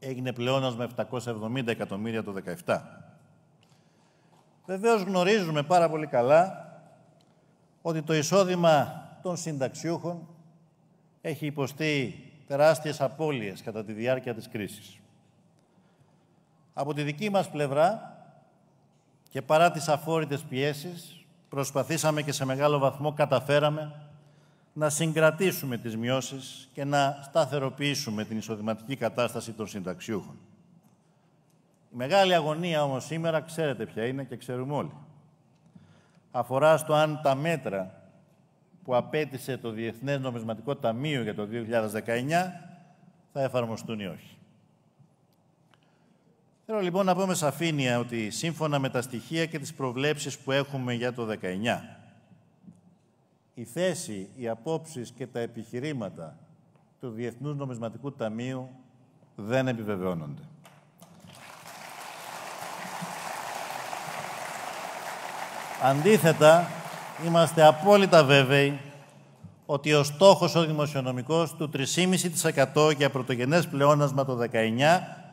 έγινε πλεόνασμα 770 εκατομμύρια το 2017. Βεβαίως γνωρίζουμε πάρα πολύ καλά ότι το εισόδημα των συνταξιούχων έχει υποστεί τεράστιες απώλειες κατά τη διάρκεια της κρίσης. Από τη δική μας πλευρά και παρά τις αφόρητες πιέσεις προσπαθήσαμε και σε μεγάλο βαθμό καταφέραμε να συγκρατήσουμε τις μειώσεις και να σταθεροποιήσουμε την εισοδηματική κατάσταση των συνταξιούχων. Η μεγάλη αγωνία όμως σήμερα ξέρετε ποια είναι και ξέρουμε όλοι. Αφορά στο αν τα μέτρα που απέτησε το Διεθνές Νομισματικό Ταμείο για το 2019 θα εφαρμοστούν ή όχι. Θέλω λοιπόν να πω με σαφήνεια ότι σύμφωνα με τα στοιχεία και τις προβλέψεις που έχουμε για το η θέση, οι απόψεις και τα επιχειρήματα του Διεθνούς Νομισματικού Ταμείου δεν επιβεβαιώνονται. Αντίθετα, είμαστε απόλυτα βέβαιοι ότι ο στόχος ο δημοσιονομικός του 3,5% για πρωτογενές πλεόνασμα το 19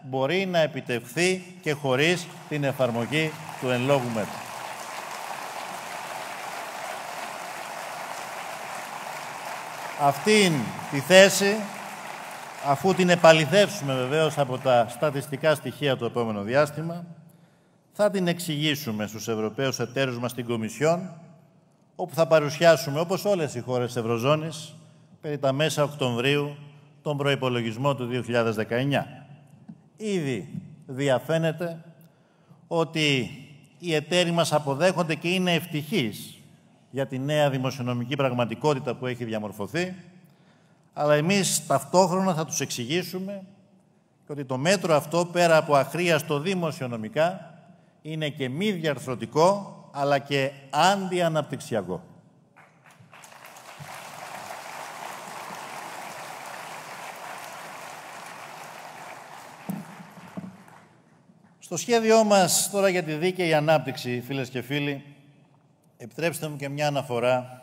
μπορεί να επιτευχθεί και χωρίς την εφαρμογή του εν λόγου μέτρου. αυτήν τη θέση, αφού την επαληθεύσουμε βεβαίως από τα στατιστικά στοιχεία το επόμενο διάστημα, θα την εξηγήσουμε στους Ευρωπαίους εταίρους μας στην Κομισιόν, όπου θα παρουσιάσουμε, όπως όλες οι χώρες της Ευρωζώνης, περί τα μέσα Οκτωβρίου, τον προϋπολογισμό του 2019. Ήδη διαφαίνεται ότι οι εταίροι μας αποδέχονται και είναι ευτυχείς για τη νέα δημοσιονομική πραγματικότητα που έχει διαμορφωθεί, αλλά εμείς ταυτόχρονα θα τους εξηγήσουμε ότι το μέτρο αυτό, πέρα από αχρίαστο δημοσιονομικά, είναι και μη διαρθρωτικό, αλλά και αντιαναπτυξιακό. Στο σχέδιό μας τώρα για τη δίκαιη ανάπτυξη, φίλες και φίλοι, επιτρέψτε μου και μια αναφορά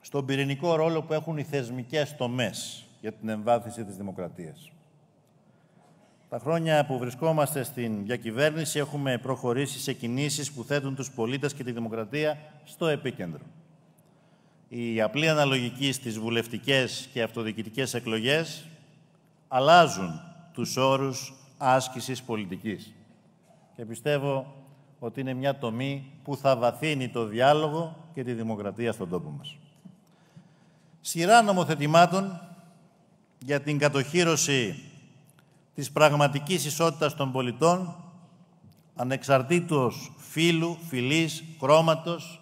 στον πυρηνικό ρόλο που έχουν οι θεσμικές τομές για την εμβάθυνση της δημοκρατίας. Τα χρόνια που βρισκόμαστε στην διακυβέρνηση έχουμε προχωρήσει σε κινήσεις που θέτουν τους πολίτες και τη δημοκρατία στο επίκεντρο. Η απλή αναλογική στις βουλευτικές και αυτοδιοικητικές εκλογές αλλάζουν τους όρους άσκησης πολιτικής. Και πιστεύω ότι είναι μια τομή που θα βαθύνει το διάλογο και τη δημοκρατία στον τόπο μας. Σειρά νομοθετημάτων για την κατοχήρωση της πραγματικής ισότητας των πολιτών ανεξαρτήτως φίλου, φιλής, χρώματος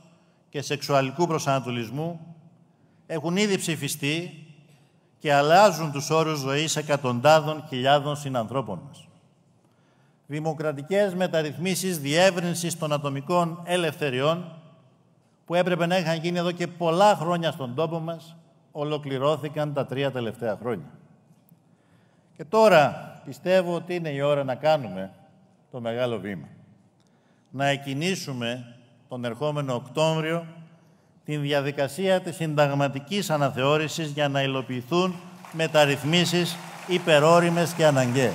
και σεξουαλικού προσανατολισμού έχουν ήδη ψηφιστεί και αλλάζουν τους όρους ζωής εκατοντάδων χιλιάδων συνανθρώπων μας δημοκρατικές μεταρρυθμίσεις διεύρυνσης των ατομικών ελευθεριών που έπρεπε να είχαν γίνει εδώ και πολλά χρόνια στον τόπο μας, ολοκληρώθηκαν τα τρία τελευταία χρόνια. Και τώρα πιστεύω ότι είναι η ώρα να κάνουμε το μεγάλο βήμα. Να εκινήσουμε τον ερχόμενο Οκτώβριο την διαδικασία της συνταγματικής αναθεώρησης για να υλοποιηθούν μεταρρυθμίσεις υπερόριμες και αναγκαίες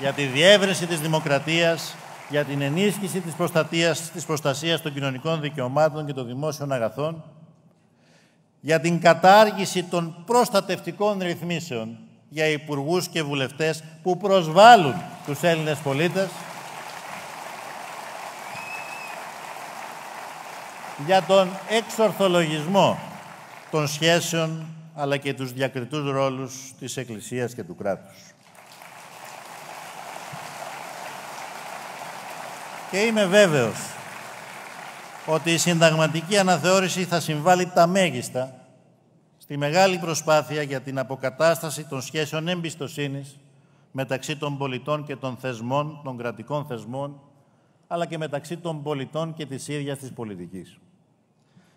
για τη διεύρυνση της δημοκρατίας, για την ενίσχυση της, προστασίας, της προστασίας των κοινωνικών δικαιωμάτων και των δημόσιων αγαθών, για την κατάργηση των προστατευτικών ρυθμίσεων για υπουργούς και βουλευτές που προσβάλλουν τους Έλληνες πολίτες, για τον εξορθολογισμό των σχέσεων αλλά και τους διακριτούς ρόλους της Εκκλησίας και του κράτους. Και είμαι βέβαιος ότι η συνταγματική αναθεώρηση θα συμβάλλει τα μέγιστα στη μεγάλη προσπάθεια για την αποκατάσταση των σχέσεων εμπιστοσύνης μεταξύ των πολιτών και των θεσμών, των κρατικών θεσμών, αλλά και μεταξύ των πολιτών και της ίδιας της πολιτικής.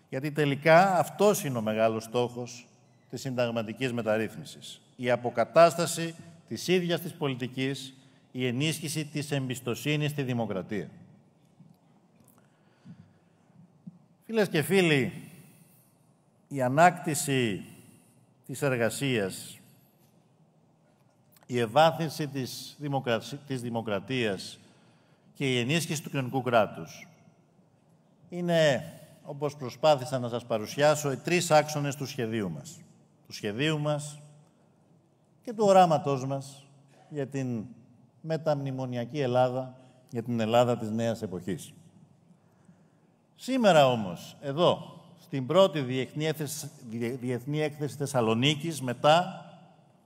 Γιατί τελικά αυτός είναι ο μεγάλος στόχος της συνταγματικής μεταρρύθμισης. Η αποκατάσταση της ίδιας της πολιτικής, η ενίσχυση της εμπιστοσύνης στη δημοκρατία. Φίλες και φίλοι, η ανάκτηση της εργασίας, η ευάθυνση της, της δημοκρατίας και η ενίσχυση του κοινωνικού κράτους είναι, όπως προσπάθησα να σας παρουσιάσω, οι τρεις άξονες του σχεδίου μας. Του σχεδίου μας και του οράματός μας για την μεταμνημονιακή Ελλάδα, για την Ελλάδα της νέας εποχής. Σήμερα όμως, εδώ, στην πρώτη Διεθνή Έκθεση, Διεθνή Θεσσαλονίκης, μετά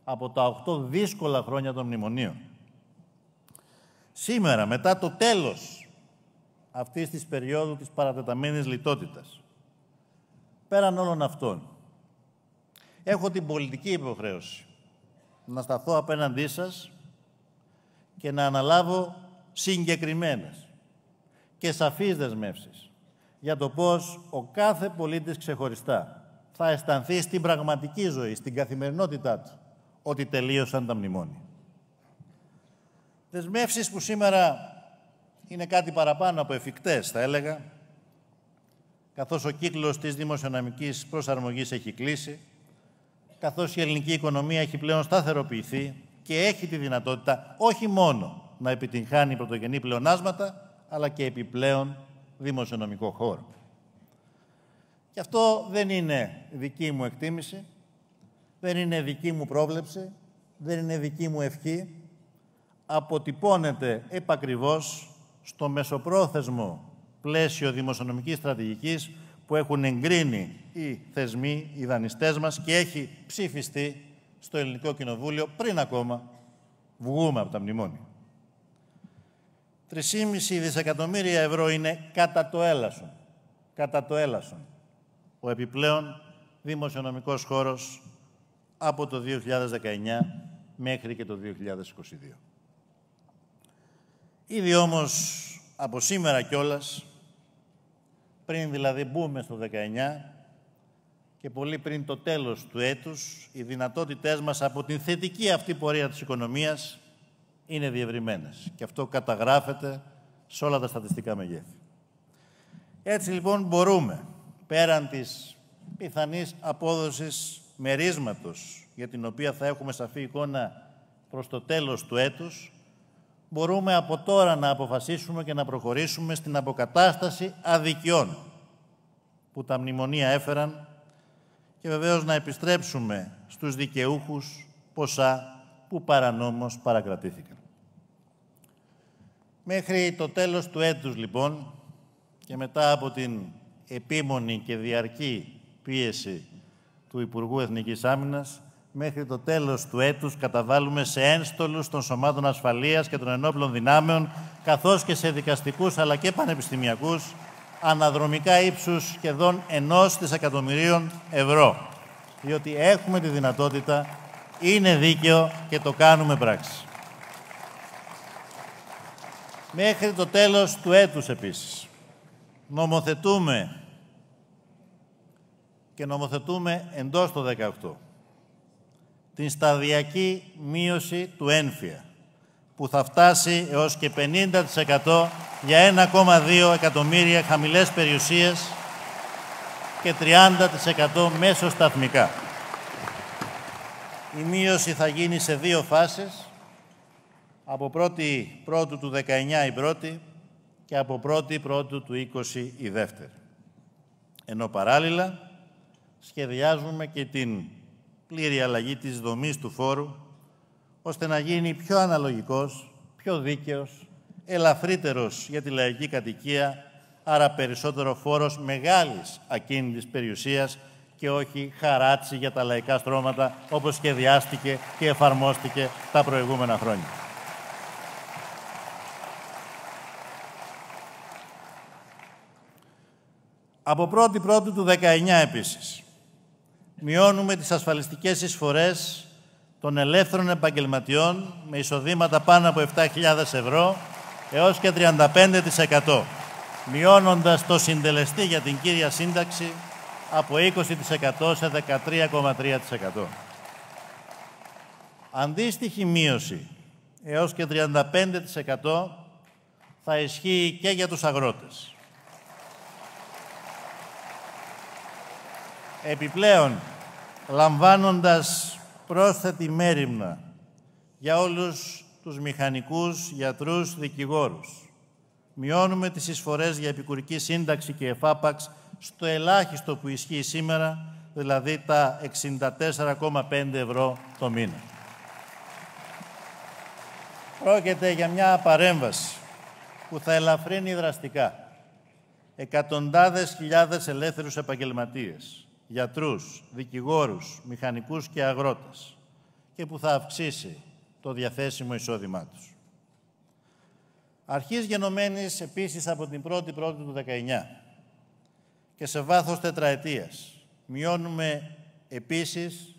από τα 8 δύσκολα χρόνια των μνημονίων. Σήμερα, μετά το τέλος αυτής της περίοδου της παρατεταμένης λιτότητας, πέραν όλων αυτών, έχω την πολιτική υποχρέωση να σταθώ απέναντί σας και να αναλάβω συγκεκριμένες και σαφείς δεσμεύσεις για το πώς ο κάθε πολίτης ξεχωριστά θα αισθανθεί στην πραγματική ζωή, στην καθημερινότητά του, ότι τελείωσαν τα μνημόνια. Δεσμεύσεις που σήμερα είναι κάτι παραπάνω από εφικτές, θα έλεγα, καθώς ο κύκλος της δημοσιονομικής προσαρμογής έχει κλείσει, καθώς η ελληνική οικονομία έχει πλέον σταθεροποιηθεί και έχει τη δυνατότητα όχι μόνο να επιτυγχάνει πρωτογενή πλεονάσματα, αλλά και επιπλέον δημοσιονομικό χώρο. Και αυτό δεν είναι δική μου εκτίμηση, δεν είναι δική μου πρόβλεψη, δεν είναι δική μου ευχή. Αποτυπώνεται επακριβώς στο μεσοπρόθεσμο πλαίσιο δημοσιονομικής στρατηγικής που έχουν εγκρίνει οι θεσμοί, οι δανειστές μας και έχει ψηφιστεί στο Ελληνικό Κοινοβούλιο πριν ακόμα βγούμε από τα μνημόνια. 3,5 δισεκατομμύρια ευρώ είναι κατά το έλασον. Κατά το έλασον. Ο επιπλέον δημοσιονομικός χώρος από το 2019 μέχρι και το 2022. Ήδη όμως από σήμερα κιόλας, πριν δηλαδή μπούμε στο 19 και πολύ πριν το τέλος του έτους, οι δυνατότητές μας από την θετική αυτή πορεία της οικονομίας είναι διευρυμένες. Και αυτό καταγράφεται σε όλα τα στατιστικά μεγέθη. Έτσι λοιπόν μπορούμε, πέραν της πιθανής απόδοσης μερίσματος, για την οποία θα έχουμε σαφή εικόνα προς το τέλος του έτους, μπορούμε από τώρα να αποφασίσουμε και να προχωρήσουμε στην αποκατάσταση αδικιών που τα μνημονία έφεραν και βεβαίως να επιστρέψουμε στους δικαιούχους ποσά που παρανόμως παρακρατήθηκαν. Μέχρι το τέλος του έτους, λοιπόν, και μετά από την επίμονη και διαρκή πίεση του Υπουργού Εθνικής Άμυνας, μέχρι το τέλος του έτους καταβάλουμε σε ένστολους των σωμάτων ασφαλείας και των ενόπλων δυνάμεων, καθώς και σε δικαστικούς αλλά και πανεπιστημιακούς, αναδρομικά ύψους σχεδόν ενός εκατομμυρίων ευρώ. Διότι έχουμε τη δυνατότητα, είναι δίκαιο και το κάνουμε πράξη μέχρι το τέλος του έτους επίσης. Νομοθετούμε και νομοθετούμε εντός το 18 την σταδιακή μείωση του ένφια που θα φτάσει έως και 50% για 1,2 εκατομμύρια χαμηλές περιουσίες και 30% μέσο σταθμικά. Η μείωση θα γίνει σε δύο φάσεις από 1η πρώτου του 19 η πρώτη και από 1η πρώτου του 20 η δεύτερη. Ενώ παράλληλα σχεδιάζουμε και την πλήρη αλλαγή της δομής του φόρου ώστε να γίνει πιο αναλογικός, πιο δίκαιος, ελαφρύτερος για τη λαϊκή κατοικία, άρα περισσότερο φόρος μεγάλης ακίνητης περιουσίας και όχι χαράτσι για τα λαϊκά στρώματα όπως σχεδιάστηκε και εφαρμόστηκε τα προηγούμενα χρόνια. Από 1η του 19 επίσης, μειώνουμε τις ασφαλιστικές εισφορές των ελεύθερων επαγγελματιών με εισοδήματα πάνω από 7.000 ευρώ έως και 35%, μειώνοντας το συντελεστή για την κύρια σύνταξη από 20% σε 13,3%. Αντίστοιχη μείωση έως και 35% θα ισχύει και για τους αγρότες. Επιπλέον, λαμβάνοντας πρόσθετη μέρημνα για όλους τους μηχανικούς, γιατρούς, δικηγόρους. Μειώνουμε τις εισφορές για επικουρική σύνταξη και εφάπαξ στο ελάχιστο που ισχύει σήμερα, δηλαδή τα 64,5 ευρώ το μήνα. Πρόκειται για μια παρέμβαση που θα ελαφρύνει δραστικά εκατοντάδες χιλιάδες ελεύθερους επαγγελματίες, γιατρούς, δικηγόρους, μηχανικούς και αγρότες και που θα αυξήσει το διαθέσιμο εισόδημά τους. Αρχής γενομένης επίσης από την 1η Πρώτη του 19 και σε βάθος τετραετίας μειώνουμε επίσης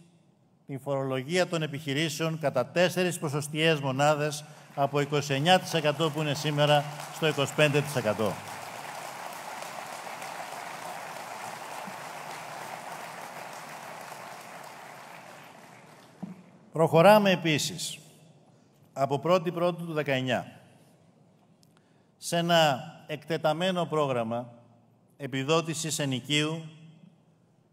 την φορολογία των επιχειρήσεων κατά τέσσερις ποσοστιαίες μονάδες από 29% που είναι σήμερα στο 25%. Προχωράμε επίσης από 1η Πρώτου του 19 σε ένα εκτεταμένο πρόγραμμα επιδότησης ενοικίου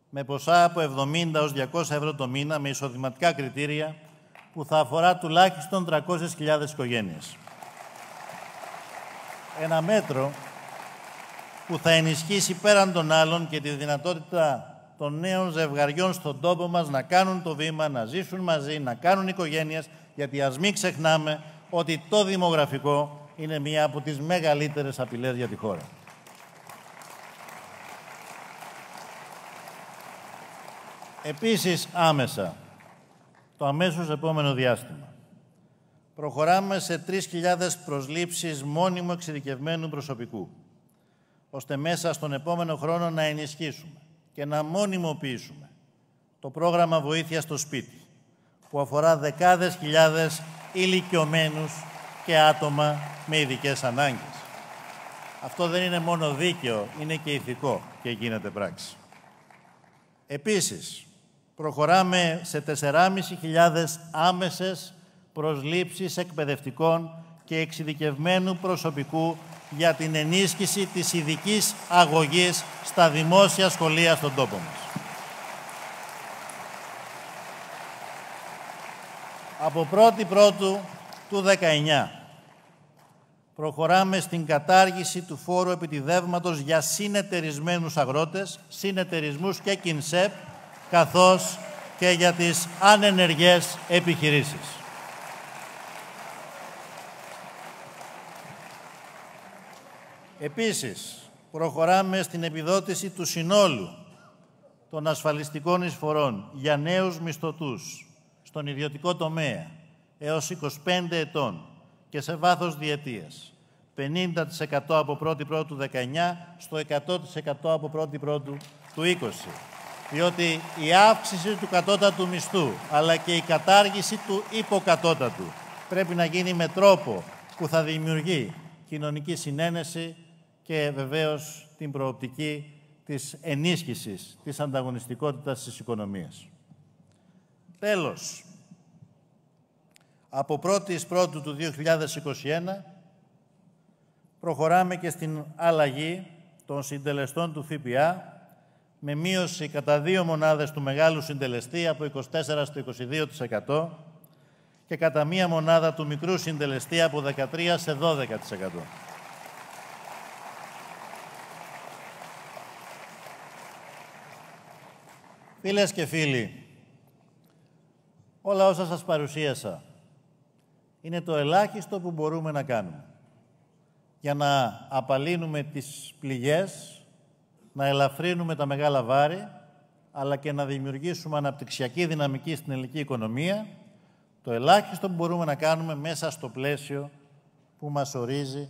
με ποσά από 70 έως 200 ευρώ το μήνα με εισοδηματικά κριτήρια που θα αφορά τουλάχιστον 300.000 οικογένειες. Ένα μέτρο που θα ενισχύσει πέραν των άλλων και τη δυνατότητα των νέων ζευγαριών στον τόπο μας να κάνουν το βήμα, να ζήσουν μαζί, να κάνουν οικογένειες, γιατί ας μην ξεχνάμε ότι το δημογραφικό είναι μία από τις μεγαλύτερες απειλές για τη χώρα. Επίσης άμεσα, το αμέσως επόμενο διάστημα, προχωράμε σε 3.000 προσλήψεις μόνιμου εξειδικευμένου προσωπικού, ώστε μέσα στον επόμενο χρόνο να ενισχύσουμε και να μονιμοποιήσουμε το πρόγραμμα βοήθειας στο σπίτι που αφορά δεκάδες χιλιάδες ηλικιωμένους και άτομα με ειδικές ανάγκες. Αυτό δεν είναι μόνο δίκαιο, είναι και ηθικό και γίνεται πράξη. Επίσης, προχωράμε σε 4.500 άμεσες προσλήψεις εκπαιδευτικών και εξειδικευμένου προσωπικού για την ενίσχυση της ειδικής αγωγής στα δημόσια σχολεία στον τόπο μας. Από 1η Πρώτου του 19 προχωράμε στην κατάργηση του φόρου επιτιδεύματος για συνεταιρισμένους αγρότες, συνεταιρισμούς και κινσέπ, καθώς και για τις ανενεργές επιχειρήσεις. Επίσης, προχωράμε στην επιδότηση του συνόλου των ασφαλιστικών εισφορών για νέους μισθωτούς στον ιδιωτικό τομέα έως 25 ετών και σε βάθος διετίας. 50% από 1η πρώτου 19 στο 100% από 1η πρώτου του 20. Διότι η αύξηση του κατώτατου μισθού αλλά και η κατάργηση του υποκατώτατου πρέπει να γίνει με τρόπο που θα δημιουργεί κοινωνική συνένεση και βεβαίως την προοπτική της ενίσχυσης της ανταγωνιστικότητας της οικονομίας. Τέλος, από 1η πρώτου του 2021 προχωράμε και στην αλλαγή των συντελεστών του ΦΠΑ με μείωση κατά δύο μονάδες του μεγάλου συντελεστή από 24% στο 22% και κατά μία μονάδα του μικρού συντελεστή από 13% σε 12%. Φίλες και φίλοι, όλα όσα σας παρουσίασα είναι το ελάχιστο που μπορούμε να κάνουμε για να απαλύνουμε τις πληγές, να ελαφρύνουμε τα μεγάλα βάρη, αλλά και να δημιουργήσουμε αναπτυξιακή δυναμική στην ελληνική οικονομία, το ελάχιστο που μπορούμε να κάνουμε μέσα στο πλαίσιο που μας ορίζει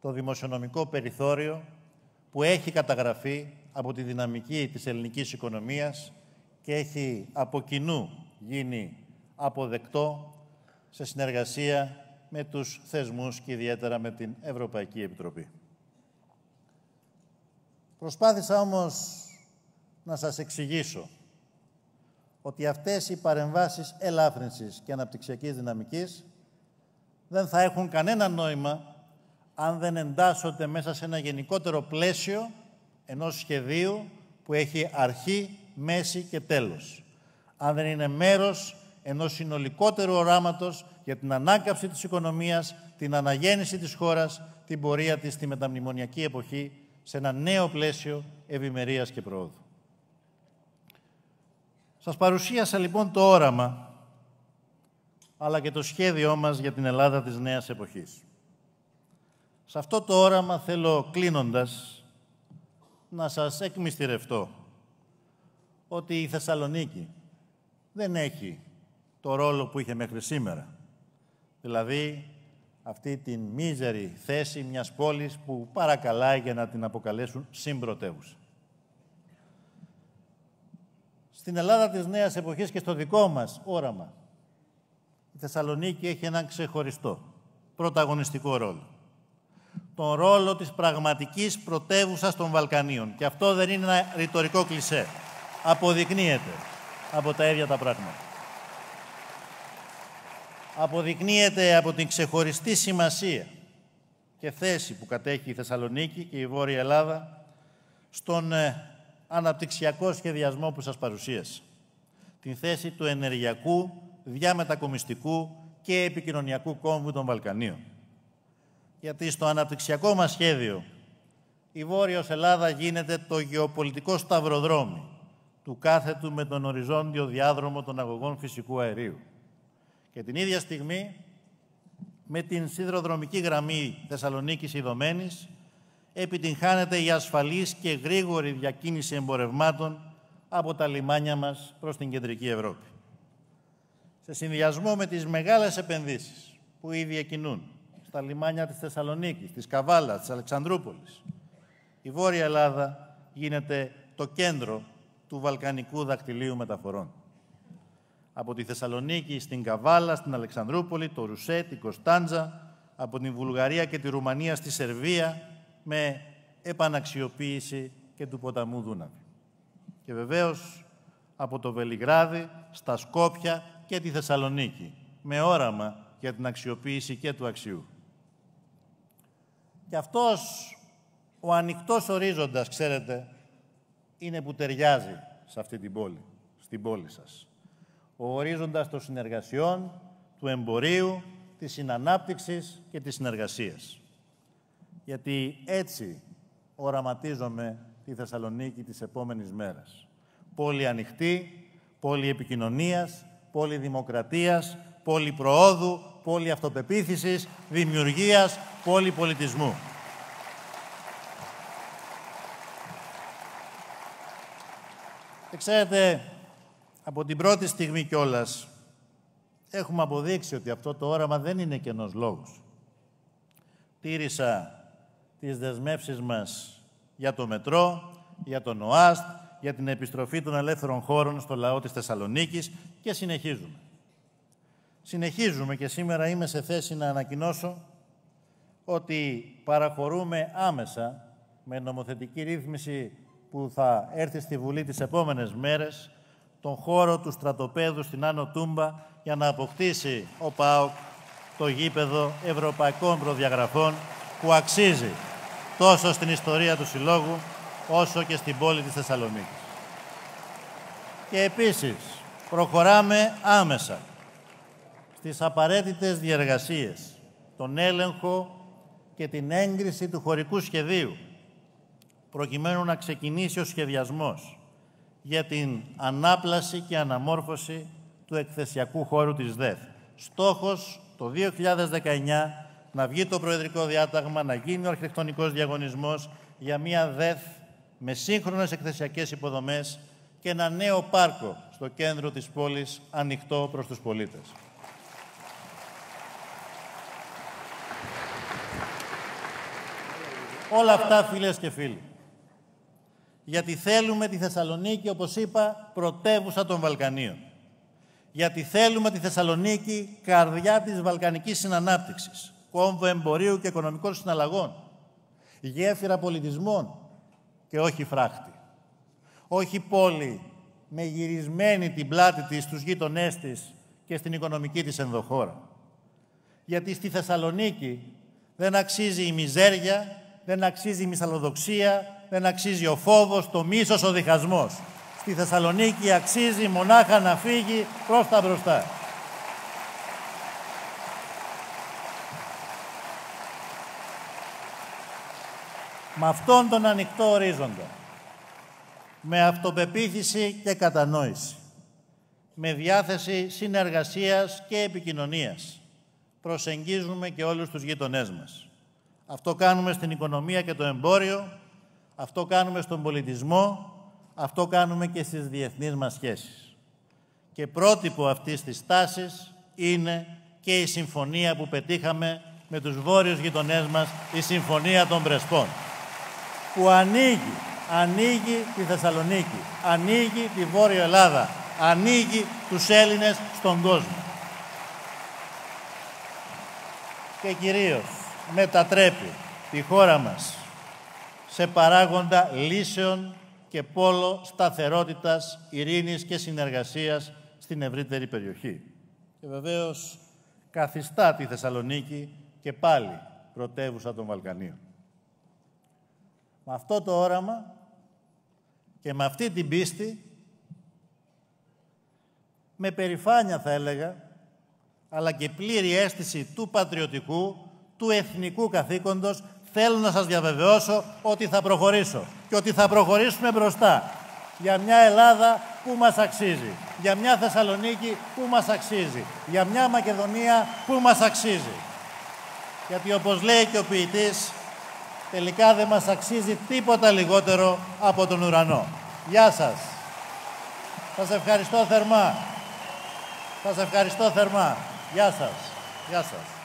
το δημοσιονομικό περιθώριο που έχει καταγραφεί από τη δυναμική της ελληνικής οικονομίας και έχει από κοινού γίνει αποδεκτό σε συνεργασία με τους θεσμούς και ιδιαίτερα με την Ευρωπαϊκή Επιτροπή. Προσπάθησα όμως να σας εξηγήσω ότι αυτές οι παρεμβάσεις ελάφρυνσης και αναπτυξιακής δυναμικής δεν θα έχουν κανένα νόημα αν δεν εντάσσονται μέσα σε ένα γενικότερο πλαίσιο ενός σχεδίου που έχει αρχή, μέση και τέλος. Αν δεν είναι μέρος ενός συνολικότερου οράματος για την ανάκαυση της οικονομίας, την αναγέννηση της χώρας, την πορεία της στη μεταμνημονιακή εποχή σε ένα νέο πλαίσιο ευημερίας και προόδου. Σας παρουσίασα λοιπόν το όραμα, αλλά και το σχέδιό μας για την Ελλάδα της νέας εποχής. Σε αυτό το όραμα θέλω κλείνοντας να σας εκμυστηρευτώ ότι η Θεσσαλονίκη δεν έχει το ρόλο που είχε μέχρι σήμερα. Δηλαδή, αυτή την μίζερη θέση μιας πόλης που παρακαλάει για να την αποκαλέσουν συμπρωτεύουσα. Στην Ελλάδα της νέας εποχής και στο δικό μας όραμα, η Θεσσαλονίκη έχει έναν ξεχωριστό, πρωταγωνιστικό ρόλο. Τον ρόλο της πραγματικής πρωτεύουσας των Βαλκανίων. Και αυτό δεν είναι ένα ρητορικό κλισέ αποδεικνύεται από τα ίδια τα πράγματα. Αποδεικνύεται από την ξεχωριστή σημασία και θέση που κατέχει η Θεσσαλονίκη και η Βόρεια Ελλάδα στον ε, αναπτυξιακό σχεδιασμό που σας παρουσίασε. Την θέση του ενεργειακού, διαμετακομιστικού και επικοινωνιακού κόμβου των Βαλκανίων. Γιατί στο αναπτυξιακό μας σχέδιο η Βόρειος Ελλάδα γίνεται το γεωπολιτικό σταυροδρόμι του κάθετου με τον οριζόντιο διάδρομο των αγωγών φυσικού αερίου. Και την ίδια στιγμή, με την σιδηροδρομική γραμμή Θεσσαλονίκης Ιδωμένης, επιτυγχάνεται η ασφαλής και γρήγορη διακίνηση εμπορευμάτων από τα λιμάνια μας προς την κεντρική Ευρώπη. Σε συνδυασμό με τις μεγάλες επενδύσεις που ήδη εκινούν στα λιμάνια της Θεσσαλονίκης, της Καβάλας, της Αλεξανδρούπολης, η Βόρεια Ελλάδα γίνεται το κέντρο του Βαλκανικού Δακτυλίου Μεταφορών. Από τη Θεσσαλονίκη στην Καβάλα, στην Αλεξανδρούπολη, το Ρουσέ, την Κωνσταντζα, από την Βουλγαρία και τη Ρουμανία στη Σερβία, με επαναξιοποίηση και του ποταμού Δούναβη. Και βεβαίως από το Βελιγράδι, στα Σκόπια και τη Θεσσαλονίκη, με όραμα για την αξιοποίηση και του αξιού. Και αυτός ο ανοιχτός ορίζοντας, ξέρετε, είναι που ταιριάζει σε αυτή την πόλη, στην πόλη σας. Ο ορίζοντας των συνεργασιών, του εμπορίου, της συνανάπτυξης και της συνεργασίας. Γιατί έτσι οραματίζομαι τη Θεσσαλονίκη της επόμενης μέρας. Πόλη ανοιχτή, πόλη επικοινωνίας, πόλη δημοκρατίας, πόλη προόδου, πόλη αυτοπεποίθησης, δημιουργίας, πόλη πολιτισμού. Και ξέρετε, από την πρώτη στιγμή κιόλας έχουμε αποδείξει ότι αυτό το όραμα δεν είναι κενός λόγος. Τήρησα τις δεσμεύσεις μας για το μετρό, για τον ΟΑΣΤ, για την επιστροφή των ελεύθερων χώρων στο λαό της Θεσσαλονίκης και συνεχίζουμε. Συνεχίζουμε και σήμερα είμαι σε θέση να ανακοινώσω ότι παραχωρούμε άμεσα με νομοθετική ρύθμιση που θα έρθει στη Βουλή τις επόμενες μέρες τον χώρο του στρατοπέδου στην Άνω Τούμπα για να αποκτήσει ο ΠΑΟΚ το γήπεδο ευρωπαϊκών προδιαγραφών που αξίζει τόσο στην ιστορία του Συλλόγου όσο και στην πόλη της Θεσσαλονίκης. Και επίσης προχωράμε άμεσα στις απαραίτητες διεργασίες, τον έλεγχο και την έγκριση του χωρικού σχεδίου προκειμένου να ξεκινήσει ο σχεδιασμός για την ανάπλαση και αναμόρφωση του εκθεσιακού χώρου της ΔΕΘ. Στόχος το 2019 να βγει το προεδρικό διάταγμα, να γίνει ο αρχιτεκτονικός διαγωνισμός για μια ΔΕΘ με σύγχρονες εκθεσιακές υποδομές και ένα νέο πάρκο στο κέντρο της πόλης ανοιχτό προς τους πολίτες. Όλα αυτά, φίλες και φίλοι, γιατί θέλουμε τη Θεσσαλονίκη, όπως είπα, πρωτεύουσα των Βαλκανίων. Γιατί θέλουμε τη Θεσσαλονίκη καρδιά της Βαλκανικής συνανάπτυξης, κόμβο εμπορίου και οικονομικών συναλλαγών, γέφυρα πολιτισμών και όχι φράχτη. Όχι πόλη με γυρισμένη την πλάτη της στους γείτονές της και στην οικονομική της ενδοχώρα. Γιατί στη Θεσσαλονίκη δεν αξίζει η μιζέρια, δεν αξίζει η μυσαλλοδοξία, δεν αξίζει ο φόβος, το μίσος, ο διχασμός. Στη Θεσσαλονίκη αξίζει μονάχα να φύγει προς τα μπροστά. Με αυτόν τον ανοιχτό ορίζοντα, με αυτοπεποίθηση και κατανόηση, με διάθεση συνεργασίας και επικοινωνίας, προσεγγίζουμε και όλους τους γειτονές μας. Αυτό κάνουμε στην οικονομία και το εμπόριο, αυτό κάνουμε στον πολιτισμό, αυτό κάνουμε και στις διεθνείς μας σχέσεις. Και πρότυπο αυτής της τάσης είναι και η συμφωνία που πετύχαμε με τους βόρειους γειτονές μας, η Συμφωνία των Πρεσπών, που ανοίγει, ανοίγει τη Θεσσαλονίκη, ανοίγει τη Βόρεια Ελλάδα, ανοίγει τους Έλληνες στον κόσμο. Και κυρίως μετατρέπει τη χώρα μας σε παράγοντα λύσεων και πόλο σταθερότητας, ειρήνης και συνεργασίας στην ευρύτερη περιοχή. Και βεβαίως καθιστά τη Θεσσαλονίκη και πάλι πρωτεύουσα των Βαλκανίων. Με αυτό το όραμα και με αυτή την πίστη, με περηφάνεια θα έλεγα, αλλά και πλήρη αίσθηση του πατριωτικού, του εθνικού καθήκοντος θέλω να σας διαβεβαιώσω ότι θα προχωρήσω και ότι θα προχωρήσουμε μπροστά για μια Ελλάδα που μας αξίζει, για μια Θεσσαλονίκη που μας αξίζει, για μια Μακεδονία που μας αξίζει. Γιατί όπως λέει και ο ποιητής, τελικά δεν μας αξίζει τίποτα λιγότερο από τον ουρανό. Γεια σας. Σας ευχαριστώ θερμά. Σας ευχαριστώ θερμά. Γεια σας. Γεια σας.